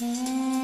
Mm.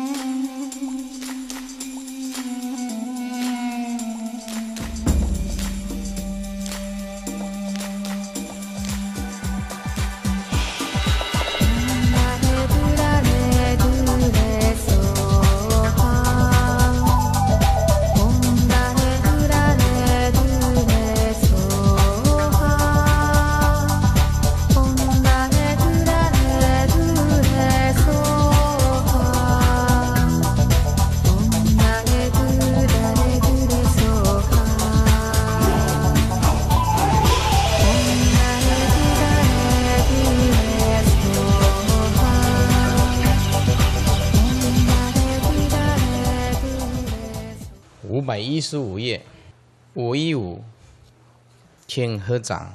百一十五页，五一五，请合掌。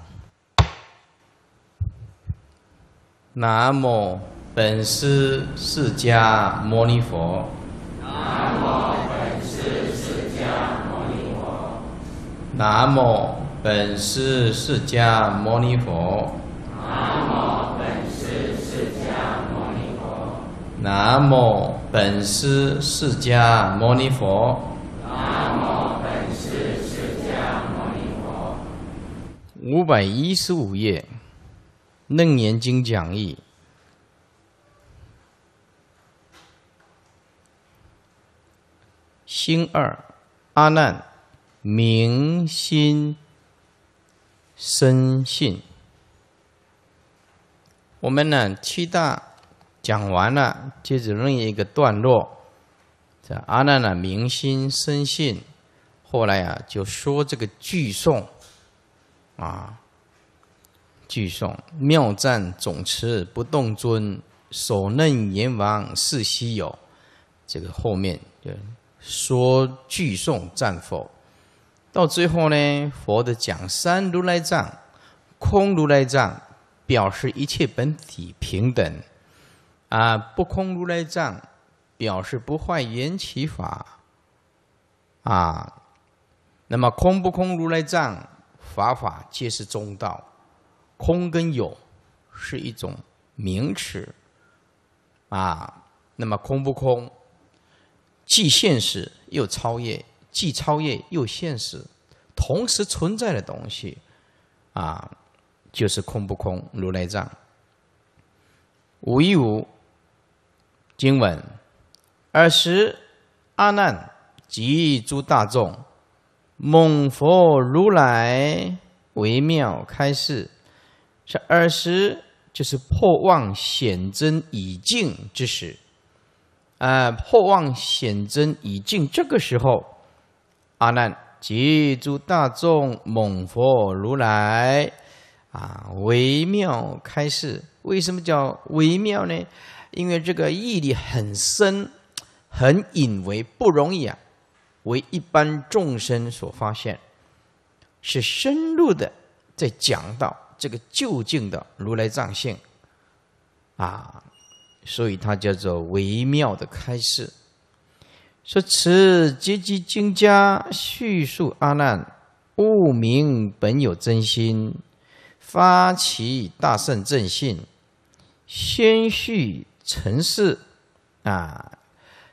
南无本师释迦牟尼佛。南无本师释迦牟尼佛。南无本师释迦牟尼佛。南无本师释迦牟尼佛。南无本师释迦牟尼佛。五百一十五页，《楞严经》讲义，星二阿难明心深信。我们呢，七大讲完了，接着另一个段落，这阿难呢明心深信，后来啊，就说这个句颂。啊！句颂，妙赞总持不动尊，所能阎王是稀有。这个后面说句诵赞佛，到最后呢，佛的讲三如来藏，空如来藏，表示一切本体平等。啊，不空如来藏，表示不坏缘起法。啊，那么空不空如来藏。法法皆是中道，空跟有是一种名词啊。那么空不空，既现实又超越，既超越又现实，同时存在的东西啊，就是空不空。如来藏，五一五经文，尔时阿难及诸大众。猛佛如来微妙开示，是尔时就是破妄显真已尽之时。啊，破妄显真已尽，这个时候，阿难，即诸大众，猛佛如来啊，微妙开示。为什么叫微妙呢？因为这个义理很深，很隐微，不容易啊。为一般众生所发现，是深入的在讲到这个究竟的如来藏性，啊，所以它叫做微妙的开示。说此阶级经家叙述阿难，悟明本有真心，发起大圣正性，先叙成事，啊，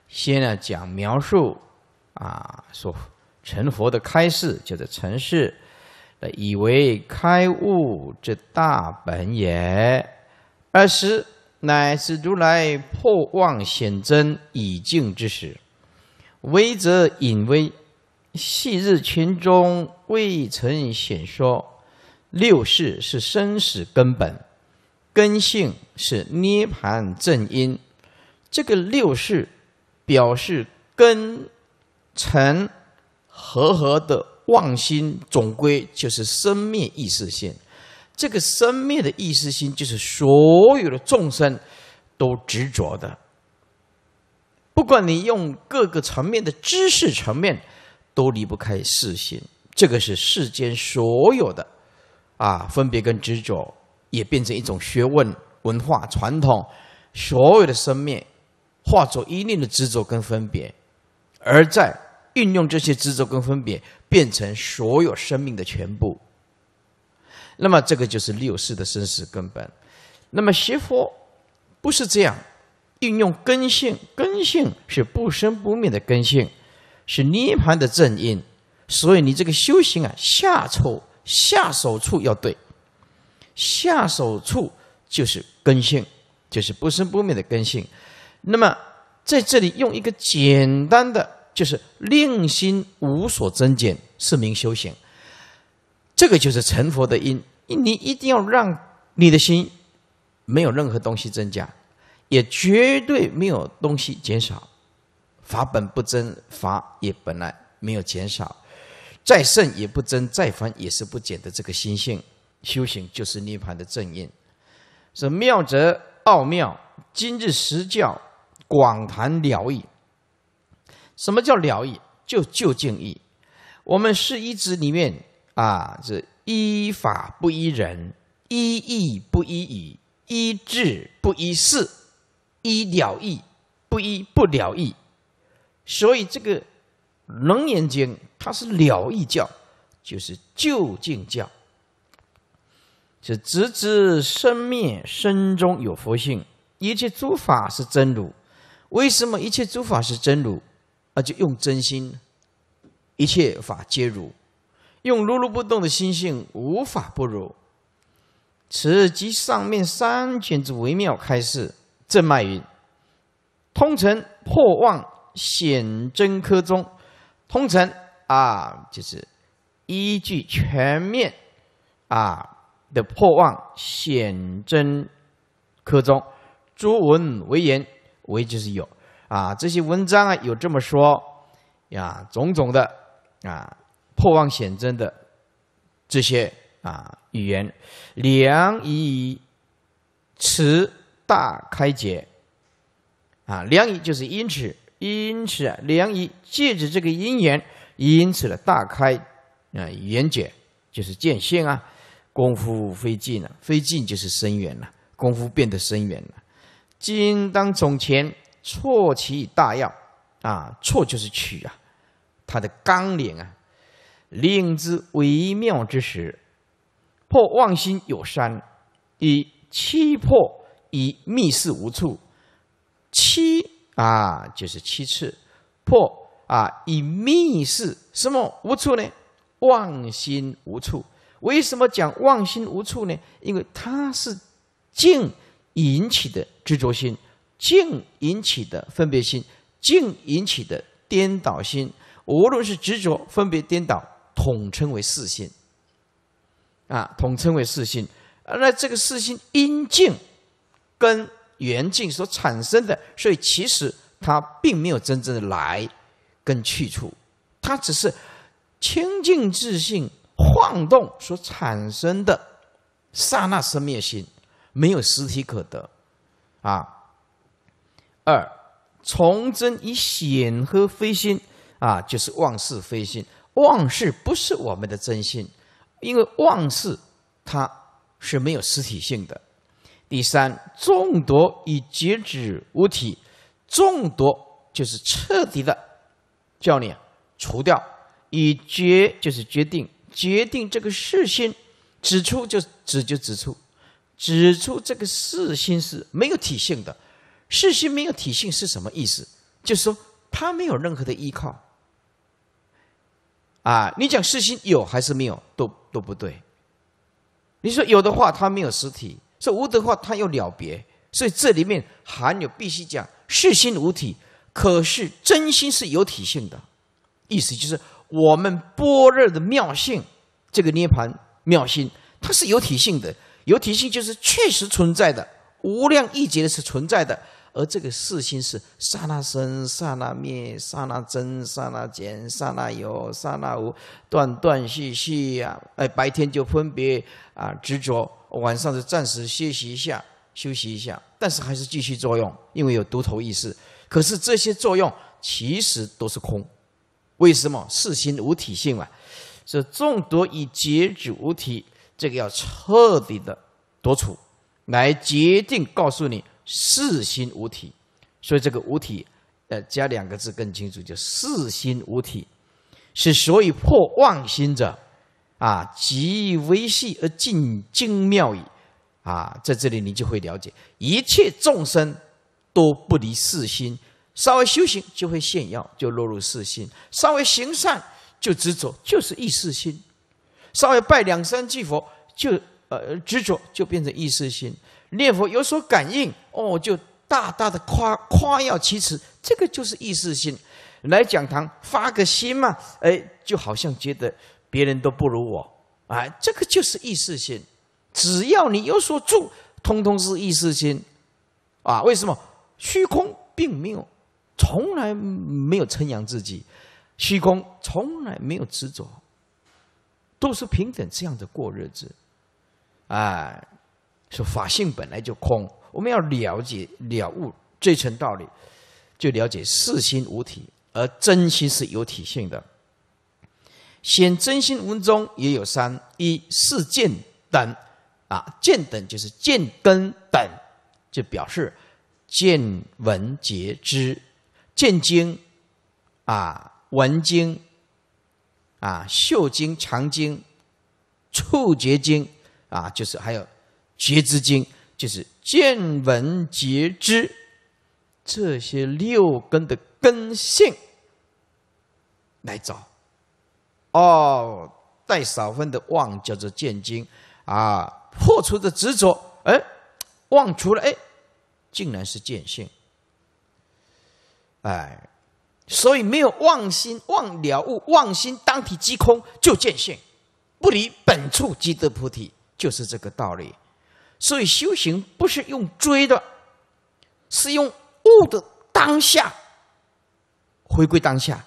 先呢讲描述。啊，说成佛的开示叫做成事，以为开悟之大本也。二十乃是如来破妄显真以静之时，微则隐微，昔日群中未曾显说。六世是生死根本，根性是涅盘正因。这个六世表示根。成和合的妄心，总归就是生灭意识心。这个生灭的意识心，就是所有的众生都执着的。不管你用各个层面的知识层面，都离不开四心。这个是世间所有的啊，分别跟执着，也变成一种学问、文化、传统。所有的生命化作一定的执着跟分别，而在。运用这些执着跟分别，变成所有生命的全部。那么这个就是六世的生死根本。那么学佛不是这样，运用根性，根性是不生不灭的根性，是涅盘的正因。所以你这个修行啊，下处下手处要对，下手处就是根性，就是不生不灭的根性。那么在这里用一个简单的。就是令心无所增减是名修行，这个就是成佛的因。你一定要让你的心没有任何东西增加，也绝对没有东西减少。法本不增，法也本来没有减少，再胜也不增，再凡也是不减的。这个心性修行就是涅盘的正因，是妙则奥妙。今日实教广谈了矣。什么叫了义？就就近义。我们是一字里面啊，这依法不依人，依义不依语，依智不依事，依了义不依不了义。所以这个《楞严经》它是了义教，就是就近教，是直知生灭，身中有佛性，一切诸法是真如。为什么一切诸法是真如？那就用真心，一切法皆如，用如如不动的心性，无法不如此。即上面三卷之微妙开示，正脉云，通成破妄显真科中，通成啊，就是依据全面啊的破妄显真科中，诸文为言，为就是有。啊，这些文章啊有这么说呀，种种的啊，破妄显真”的这些啊语言，良以此大开解啊，良以就是因此，因此良以借着这个因缘，因此的大开啊缘解，就是见性啊，功夫非尽了，非尽就是深远了，功夫变得深远了，今当从前。错其大要，啊，错就是取啊，他的纲领啊，令之微妙之时，破妄心有三，一七破，以密事无处，七啊就是七次，破啊以密事什么无处呢？妄心无处。为什么讲妄心无处呢？因为它是静引起的执着心。静引起的分别心，静引起的颠倒心，无论是执着、分别、颠倒，统称为四心。啊，统称为四心。那这个四心因静跟缘静所产生的，所以其实它并没有真正的来跟去处，它只是清净自性晃动所产生的刹那生灭心，没有实体可得，啊。二，崇真以显和非心，啊，就是妄事非心。妄事不是我们的真心，因为妄事它是没有实体性的。第三，众多以截止无体，众多就是彻底的叫你除掉，以决就是决定决定这个事心，指出就指就指出，指出这个事心是没有体性的。世心没有体性是什么意思？就是说，他没有任何的依靠。啊，你讲世心有还是没有都都不对。你说有的话，他没有实体；说无的话，他又了别。所以这里面含有必须讲世心无体，可是真心是有体性的。意思就是，我们般若的妙性，这个涅盘妙心，它是有体性的。有体性就是确实存在的，无量义劫是存在的。而这个四心是刹那生、刹那灭、刹那增、刹那减、刹那有、刹那无，断断续续啊！哎，白天就分别啊执着，晚上就暂时休息一下、休息一下，但是还是继续作用，因为有独头意识。可是这些作用其实都是空，为什么？四心无体性嘛，是众多以结止无体，这个要彻底的夺除，来决定告诉你。四心五体，所以这个五体，呃，加两个字更清楚，叫四心五体，是所以破妄心者，啊，极微细而尽精妙矣，啊，在这里你就会了解，一切众生都不离四心，稍微修行就会炫耀，就落入四心；稍微行善就执着，就是意识心；稍微拜两三句佛就呃执着，就变成意识心。念佛有所感应哦，就大大的夸夸耀其词，这个就是意识心。来讲堂发个心嘛，哎，就好像觉得别人都不如我，哎，这个就是意识心。只要你有所住，通通是意识心。啊，为什么虚空并没有，从来没有称扬自己，虚空从来没有执着，都是平等这样的过日子，哎。就法性本来就空，我们要了解了悟这层道理，就了解四心无体，而真心是有体性的。显真心文中也有三一四见等啊，见等就是见根本，就表示见闻觉知、见经啊、闻经啊、嗅经、尝经、触觉经啊，就是还有。觉知经就是见闻觉知这些六根的根性来找哦，带少分的妄叫做见经啊，破除的执着哎，妄除了哎，竟然是见性哎，所以没有妄心，妄了悟，妄心当体即空就见性，不离本处即得菩提，就是这个道理。所以修行不是用追的，是用悟的当下，回归当下。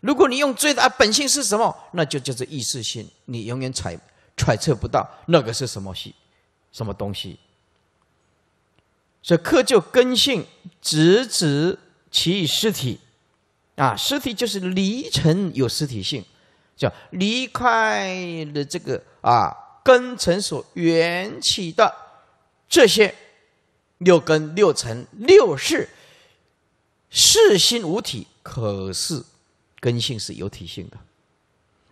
如果你用追，的，本性是什么？那就叫做意识性，你永远揣揣测不到那个是什么系，什么东西。所以克就根性，直指其实体，啊，实体就是离尘有实体性，叫离开了这个啊。根尘所缘起的这些六根、六尘、六事，事心无体，可是根性是有体性的。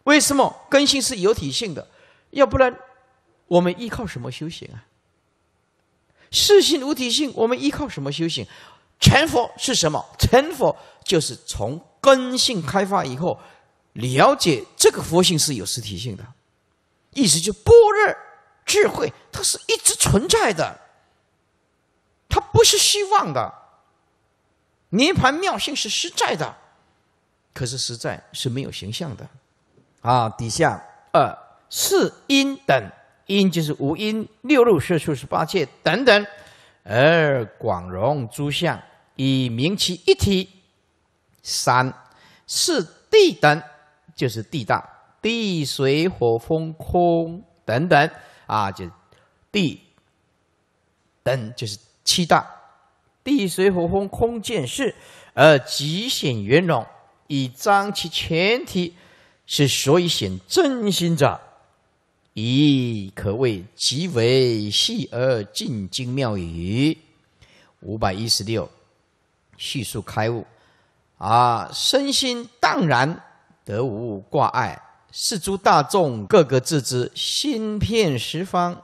为什么根性是有体性的？要不然我们依靠什么修行啊？事心无体性，我们依靠什么修行？成佛是什么？成佛就是从根性开发以后，了解这个佛性是有实体性的。意思就般若智慧，它是一直存在的，它不是希望的。涅盘妙性是实在的，可是实在是没有形象的。啊，底下二四因等，因就是五因、六入、摄触、十八界等等，而广容诸相以明其一体。三是地等，就是地大。地水火风空等等啊，就地等就是七大地水火风空见事，而极显圆融，以彰其前提，是所以显真心者，以可谓极为细而尽精妙矣。五百一十六，叙述开悟，啊，身心荡然，得无挂碍。是诸大众，个个自知心遍十方，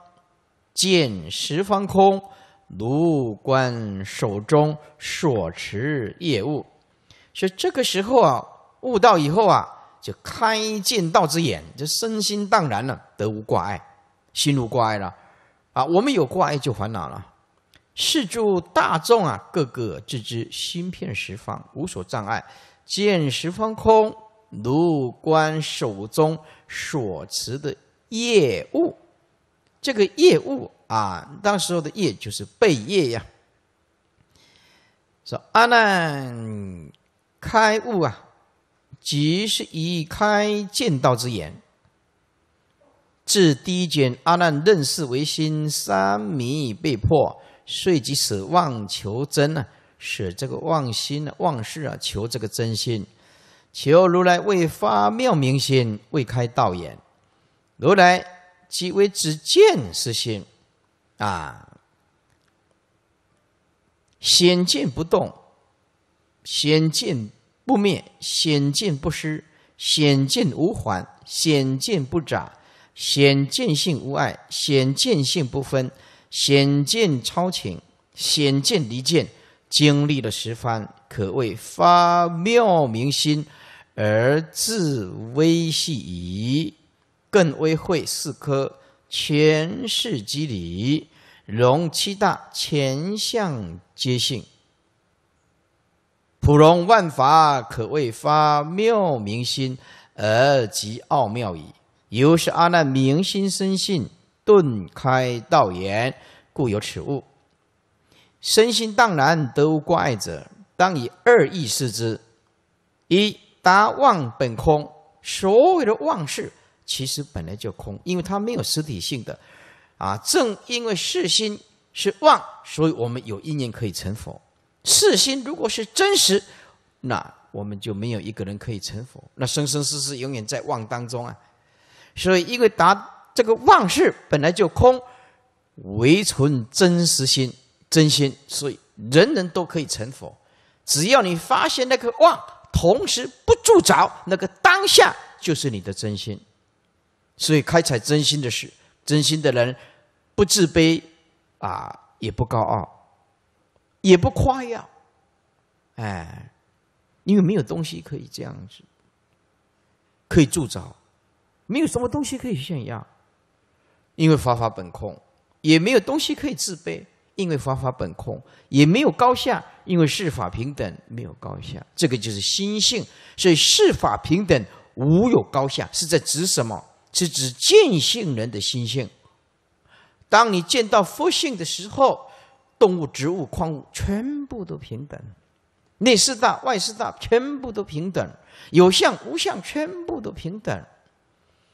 见十方空，如观手中所持业物。所以这个时候啊，悟道以后啊，就开见道之眼，就身心荡然了，得无挂碍，心无挂碍了。啊，我们有挂碍就烦恼了。是诸大众啊，个个自知心遍十方，无所障碍，见十方空。卢观手中所持的业物，这个业物啊，当时候的业就是贝业呀。说阿难开悟啊，即是以开见道之言。至第一卷，阿难认识唯心三迷被破，遂即舍妄求真呢，舍这个妄心啊、妄事啊，求这个真心。求如来未发妙明心，未开道眼。如来即为只见是心，啊！显见不动，显见不灭，显见不失，显见无缓，显见不杂，显见性无碍，显见性不分，显见超情，显见离见，经历了十番，可谓发妙明心。而自微细矣，更微会四科，全世机理融七大，前相皆性，普融万法，可谓发妙明心而极奥妙矣。由是阿难明心生信，顿开道言，故有此物。身心荡然，无怪者，当以二义视之：一。达妄本空，所有的妄事其实本来就空，因为它没有实体性的。啊，正因为世心是妄，所以我们有意念可以成佛。世心如果是真实，那我们就没有一个人可以成佛。那生生世世永远在妄当中啊。所以，因为达这个妄事本来就空，唯存真实心、真心，所以人人都可以成佛。只要你发现那个妄。同时不铸造，那个当下就是你的真心，所以开采真心的事，真心的人，不自卑，啊，也不高傲，也不夸耀，哎，因为没有东西可以这样子，可以铸造，没有什么东西可以炫耀，因为法法本空，也没有东西可以自卑。因为法法本空，也没有高下；因为事法平等，没有高下。这个就是心性，所以事法平等，无有高下，是在指什么？是指见性人的心性。当你见到佛性的时候，动物、植物、矿物全部都平等，内四大、外四大全部都平等，有相、无相全部都平等，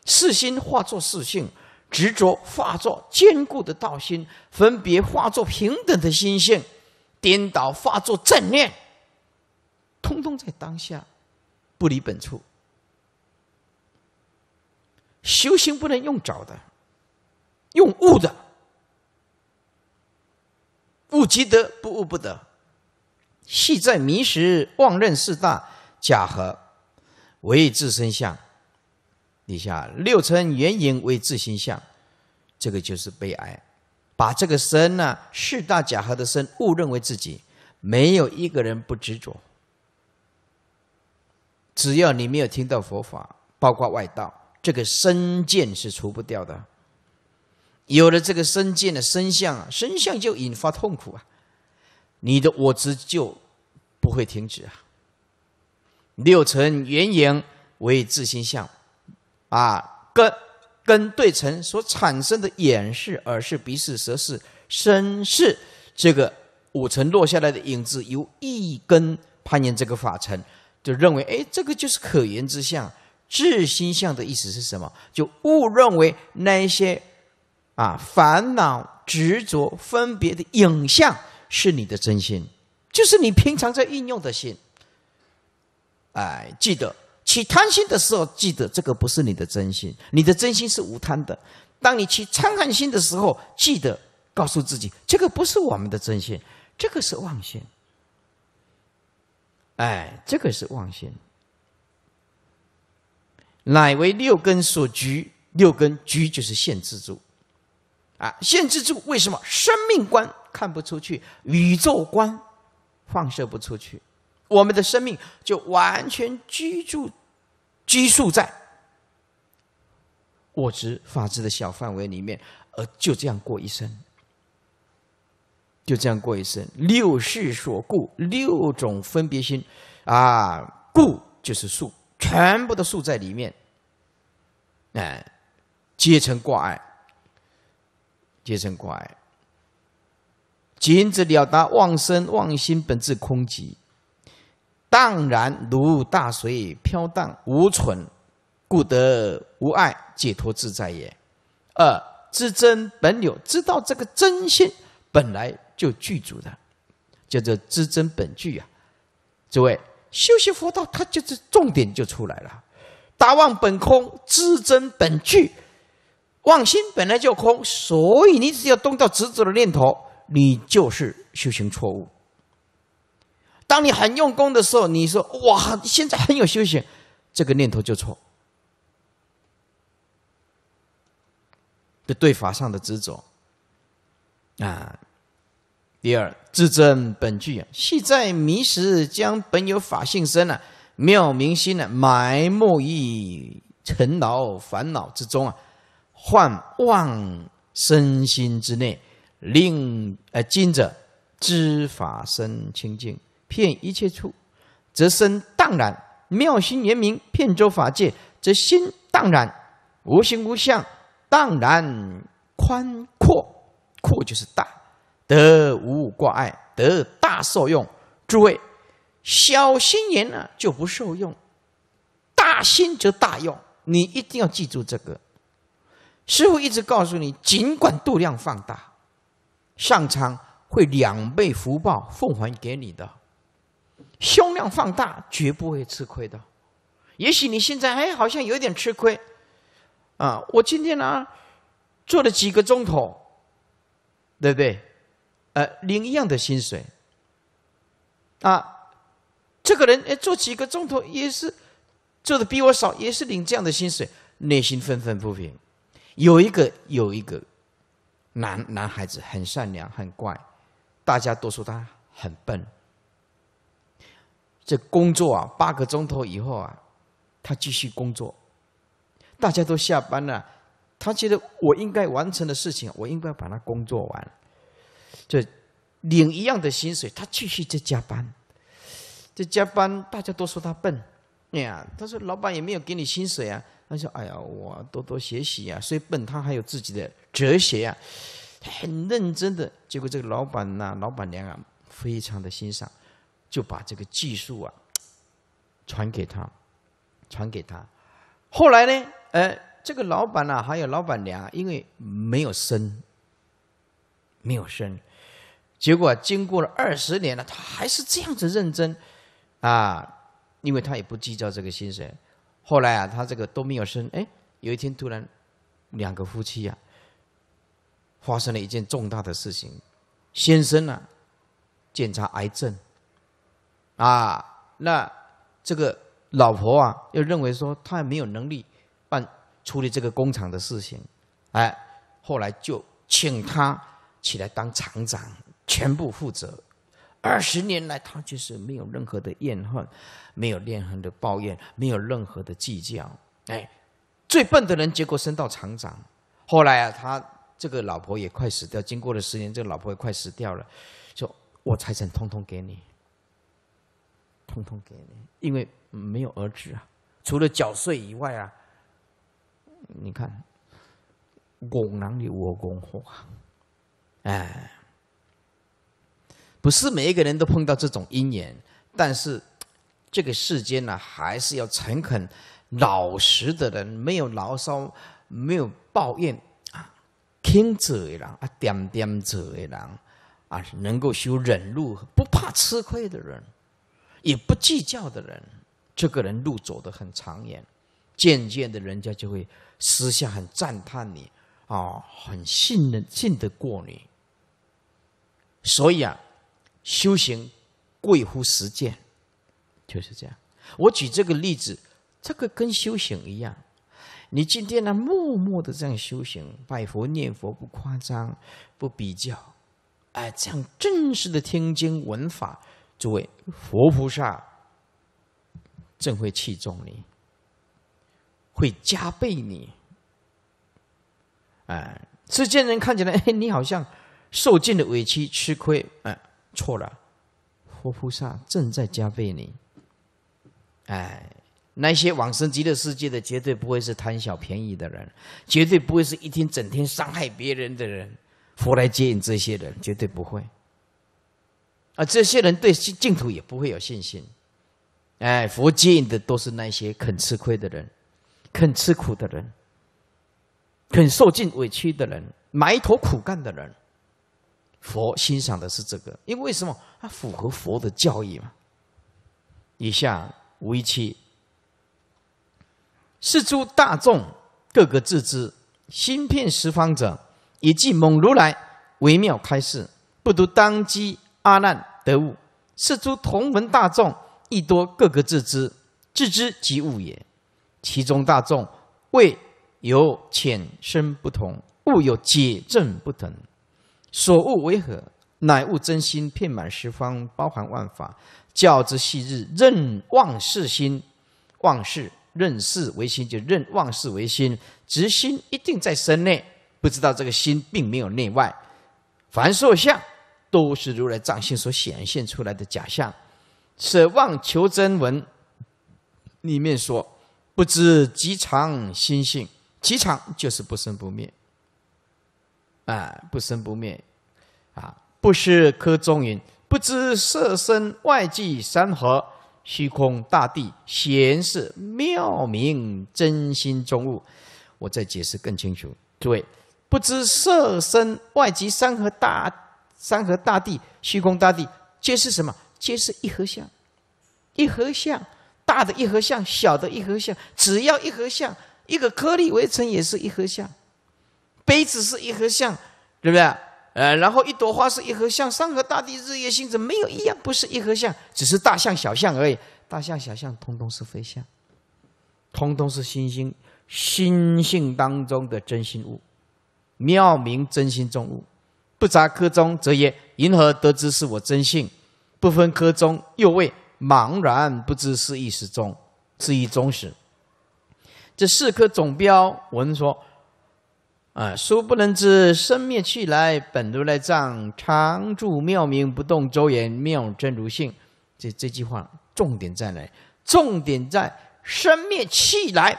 四心化作四性。执着化作坚固的道心，分别化作平等的心性，颠倒化作正念，通通在当下，不离本处。修行不能用找的，用悟的，悟即得，不悟不得。系在迷时妄认四大假合为自身相。底下六尘缘影为自心相，这个就是悲哀。把这个身呢，四大假合的身误认为自己，没有一个人不执着。只要你没有听到佛法，包括外道，这个身见是除不掉的。有了这个身见的身相啊，身相就引发痛苦啊。你的我执就不会停止啊。六尘缘影为自心相。啊，根根对尘所产生的眼视、耳视、鼻视、舌视、身视，这个五尘落下来的影子，由一根攀岩这个法尘，就认为，哎，这个就是可言之相。智心相的意思是什么？就误认为那些啊烦恼、执着、分别的影像是你的真心，就是你平常在运用的心。哎，记得。起贪心的时候，记得这个不是你的真心，你的真心是无贪的。当你起嗔恨心的时候，记得告诉自己，这个不是我们的真心，这个是妄心。哎，这个是妄心，乃为六根所局，六根局就是限制住啊，限制住。为什么生命观看不出去，宇宙观放射不出去，我们的生命就完全居住。拘束在我执、法执的小范围里面，而就这样过一生，就这样过一生。六世所固，六种分别心啊，固就是树，全部都树在里面。哎，皆成挂碍，皆成挂碍。仅只了达，妄身妄心，本质空寂。荡然如大水飘荡无存，故得无碍解脱自在也。二知真本有，知道这个真心本来就具足的，叫做知真本具啊。诸位，修行佛道，它就是重点就出来了。达望本空，知真本具，妄心本来就空，所以你只要动到执着的念头，你就是修行错误。当你很用功的时候，你说“哇，现在很有修行”，这个念头就错。的对法上的执着啊。第二，自真本具，啊，系在迷时，将本有法性身呢，妙明心呢，埋没于尘劳烦恼之中啊，幻妄身心之内，令呃今者知法身清净。骗一切处，则身荡然；妙心圆明，骗周法界，则心荡然，无形无相，荡然宽阔，阔就是大，得无挂碍，得大受用。诸位，小心眼呢就不受用，大心则大用。你一定要记住这个。师傅一直告诉你，尽管度量放大，上苍会两倍福报奉还给你的。胸量放大，绝不会吃亏的。也许你现在哎，好像有点吃亏啊！我今天呢，做了几个钟头，对不对？呃，领一样的薪水啊。这个人哎，做几个钟头也是做的比我少，也是领这样的薪水，内心愤愤不平。有一个有一个男男孩子很善良很乖，大家都说他很笨。这工作啊，八个钟头以后啊，他继续工作。大家都下班了，他觉得我应该完成的事情，我应该把它工作完。就领一样的薪水，他继续在加班。这加班大家都说他笨，哎呀，他说老板也没有给你薪水啊。他说，哎呀，我多多学习呀，虽笨，他还有自己的哲学呀，很认真的。结果这个老板呐，老板娘啊，非常的欣赏。就把这个技术啊，传给他，传给他。后来呢，呃，这个老板呢，还有老板娘，因为没有生，没有生，结果经过了二十年了，他还是这样子认真啊，因为他也不计较这个薪水。后来啊，他这个都没有生，哎，有一天突然，两个夫妻呀，发生了一件重大的事情，先生呢，检查癌症。啊，那这个老婆啊，又认为说他没有能力办处理这个工厂的事情，哎，后来就请他起来当厂长，全部负责。二十年来，他就是没有任何的怨恨，没有怨恨的抱怨，没有任何的计较。哎，最笨的人，结果升到厂长。后来啊，他这个老婆也快死掉，经过了十年，这个老婆也快死掉了，说：“我财产通通给你。”通通给你，因为没有儿子啊，除了缴税以外啊，你看，拱男里我拱火，啊，哎，不是每一个人都碰到这种姻缘，但是这个世间呢，还是要诚恳、老实的人，没有牢骚，没有抱怨啊，听者为良啊，点点者为良啊，能够修忍路，不怕吃亏的人。也不计较的人，这个人路走得很长远。渐渐的，人家就会私下很赞叹你，啊，很信任、信得过你。所以啊，修行贵乎实践，就是这样。我举这个例子，这个跟修行一样。你今天呢，默默的这样修行，拜佛念佛，不夸张，不比较，哎，这样正式的听经闻法。诸位，佛菩萨正会器重你，会加倍你。哎，世间人看起来，哎，你好像受尽了委屈、吃亏。哎，错了，佛菩萨正在加倍你。哎，那些往生极乐世界的，绝对不会是贪小便宜的人，绝对不会是一天整天伤害别人的人。佛来接引这些人，绝对不会。啊，这些人对净土也不会有信心。哎，佛接的都是那些肯吃亏的人，肯吃苦的人，肯受尽委屈的人，埋头苦干的人。佛欣赏的是这个，因为什么？它符合佛的教义嘛。以下为七，是诸大众各个自知心遍十方者，以即蒙如来微妙开示，不独当机。发难得悟，是诸同门大众亦多，各个自知，自知即悟也。其中大众，未有浅深不同，悟有解证不同。所悟为何？乃悟真心遍满十方，包含万法。教之昔日任忘事心，忘事任事为心，就任忘事为心。执心一定在身内，不知道这个心并没有内外。凡所相。都是如来藏心所显现出来的假象。《舍妄求真文》里面说：“不知极常心性，极常就是不生不灭，啊，不生不灭，啊，不识柯中云，不知色身外际山河虚空大地显示妙明真心中物。”我再解释更清楚，诸位，不知色身外及山河大。山河大地、虚空大地，皆是什么？皆是一合相。一合相，大的一合相，小的一合相，只要一合相，一个颗粒微尘也是一合相。杯子是一合相，对不对？呃，然后一朵花是一合相，山河大地、日月星辰，没有一样不是一合相，只是大象、小象而已。大象、小象，通通是非相，通通是心星，心性当中的真心物，妙明真心中物。不杂科中，则曰：云何得知是我真性？不分科中，又谓茫然不知是意识中，是意中时。这四科总标，文说：啊，殊不能知生灭去来，本如来藏，常住妙明不动周延，妙真如性。这这句话重点在哪？重点在生灭去来，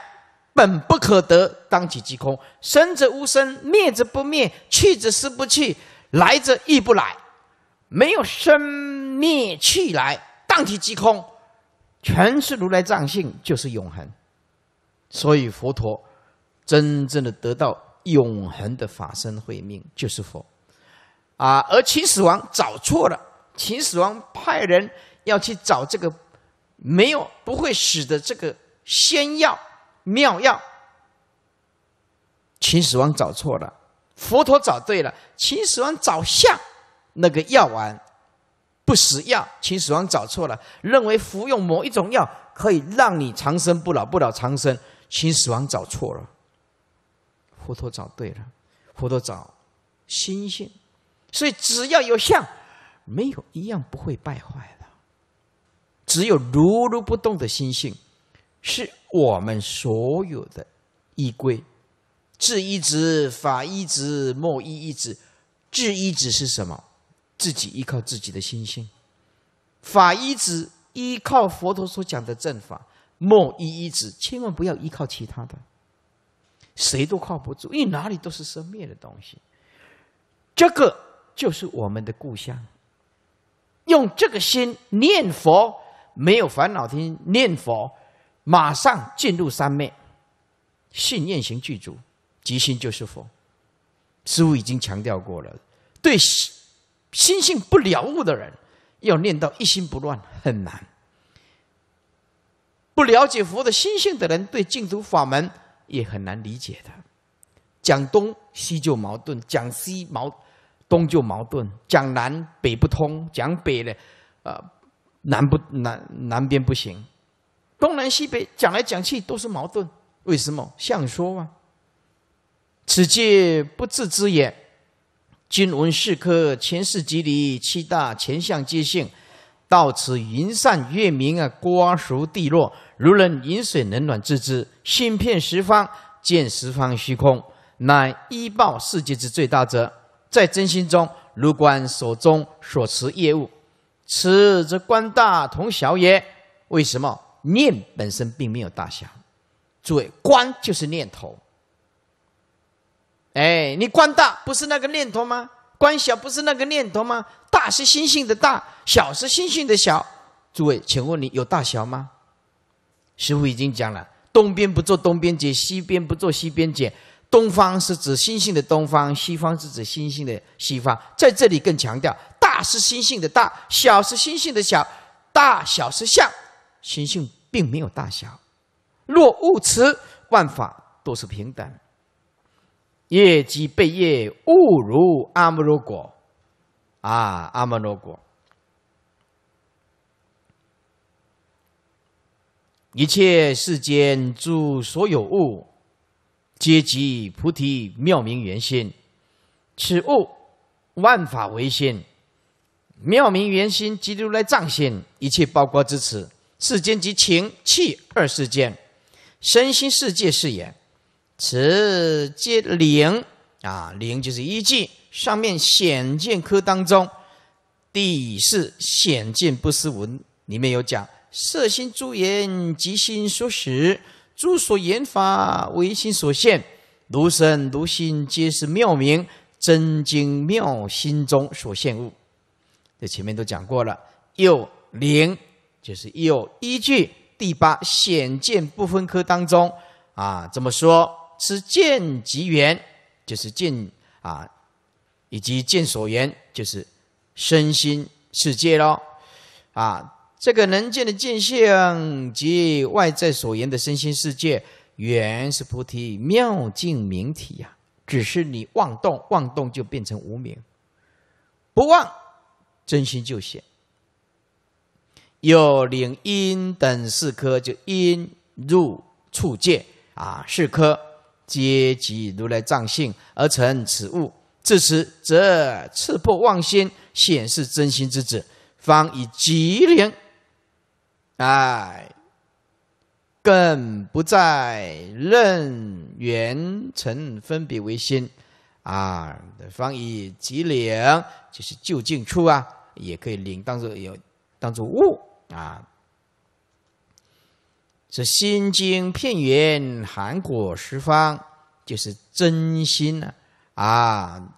本不可得，当起即空。生则无生，灭则不灭，去则是不去。来者亦不来，没有生灭去来，荡体即空，全是如来藏性，就是永恒。所以佛陀真正的得到永恒的法身慧命，就是佛啊。而秦始皇找错了，秦始皇派人要去找这个没有不会死的这个仙药妙药，秦始皇找错了。佛陀找对了，秦始皇找相，那个药丸，不死药。秦始皇找错了，认为服用某一种药可以让你长生不老，不老长生。秦始皇找错了，佛陀找对了，佛陀找心性，所以只要有相，没有一样不会败坏的，只有如如不动的心性，是我们所有的依归。智一子，法一子，莫一一子。智一子是什么？自己依靠自己的心性。法一子依靠佛陀所讲的正法。莫一一子，千万不要依靠其他的，谁都靠不住，因为哪里都是生灭的东西。这个就是我们的故乡。用这个心念佛，没有烦恼听念佛，马上进入三昧，信念行具足。即心就是佛，师父已经强调过了。对心性不了悟的人，要念到一心不乱很难。不了解佛的心性的人，对净土法门也很难理解的。讲东西就矛盾，讲西矛东就矛盾，讲南北不通，讲北的啊南不南南边不行，东南西北讲来讲去都是矛盾。为什么相说啊？此皆不自知也。今闻是科前世即离七大前相皆性，到此云散月明啊，瓜熟蒂落，如人饮水，冷暖自知。心片十方，见十方虚空，乃一报世界之最大者。在真心中，如观所中所持业物，此则观大同小也。为什么？念本身并没有大小。诸位，观就是念头。哎，你观大不是那个念头吗？观小不是那个念头吗？大是心性的大小是心性的小。诸位，请问你有大小吗？师傅已经讲了：东边不做东边解，西边不做西边解。东方是指心性的东方，西方是指心性的西方。在这里更强调：大是心性的大小是心性的小，大小是相，心性并没有大小。若物此，万法都是平等。业即被业，物如阿摩罗果，啊，阿摩罗果。一切世间诸所有物，皆即菩提妙明圆心。此物万法唯心，妙明圆心即如来藏心，一切包括至此。世间即情、气二世间，身心世界是也。此皆灵啊，灵就是依据上面显见科当中第四显见不思文里面有讲色心诸缘即心所识，诸所缘法唯心所现，如身如心皆是妙明真经妙心中所现物。这前面都讲过了，又灵就是又依据第八显见不分科当中啊，这么说？是见即缘，就是见啊，以及见所缘，就是身心世界咯。啊，这个能见的见性及外在所缘的身心世界，原是菩提妙境明体呀。只是你妄动，妄动就变成无明；不妄，真心就显。有领因等四科，就因入处界啊，四科。皆集如来藏性而成此物，至此则刺破妄心，显示真心之子，方以吉灵，哎，更不在任缘辰分别为心啊！方以吉灵，就是就近处啊，也可以领当作有，当作物啊。是心经片圆含果十方，就是真心啊啊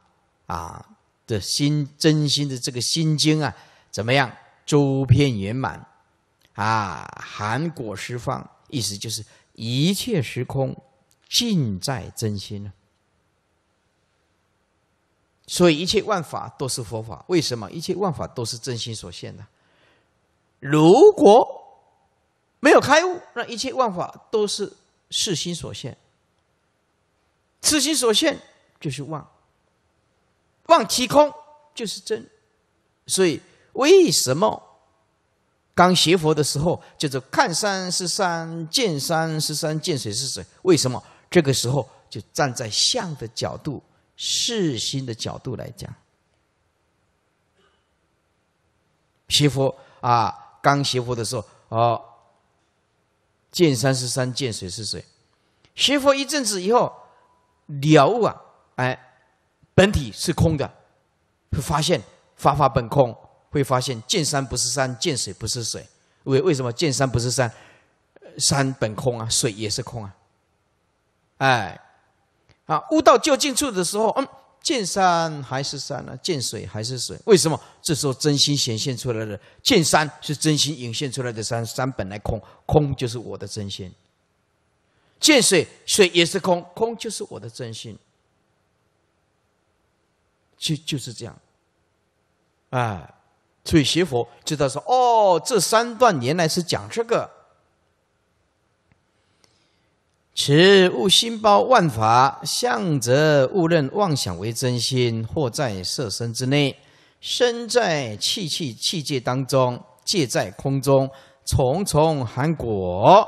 啊的心真心的这个心经啊，怎么样周遍圆满啊？含果十方，意思就是一切时空尽在真心了。所以一切万法都是佛法，为什么一切万法都是真心所现的？如果。没有开悟，那一切万法都是世心所现。世心所现就是妄，妄其空就是真。所以为什么刚学佛的时候叫做看山是山，见山是山，见水是水？为什么这个时候就站在相的角度、世心的角度来讲？学佛啊，刚学佛的时候哦。见山是山，见水是水。学佛一阵子以后，了悟啊，哎，本体是空的，会发现法法本空，会发现见山不是山，见水不是水。为为什么见山不是山？山本空啊，水也是空啊。哎，啊，悟到就近处的时候，嗯。见山还是山啊，见水还是水？为什么这时候真心显现出来了？见山是真心涌现出来的山，山本来空，空就是我的真心；见水，水也是空，空就是我的真心。就就是这样，哎，所以学佛知道说，哦，这三段原来是讲这个。此误心包万法相，则误认妄想为真心，或在色身之内，身在气气气界当中，界在空中，重重含果，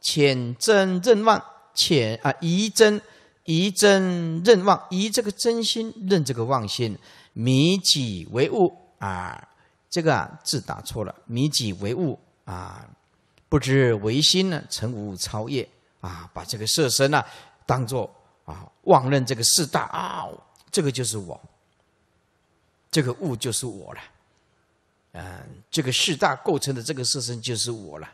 浅真任妄，浅啊疑真疑真任妄，以这个真心任这个妄心，迷己为物啊，这个字打错了，迷己为物啊，不知唯心呢，成无超越。啊，把这个色身呐，当做啊，妄认这个四大啊，这个就是我，这个物就是我了，嗯，这个四大构成的这个色身就是我了。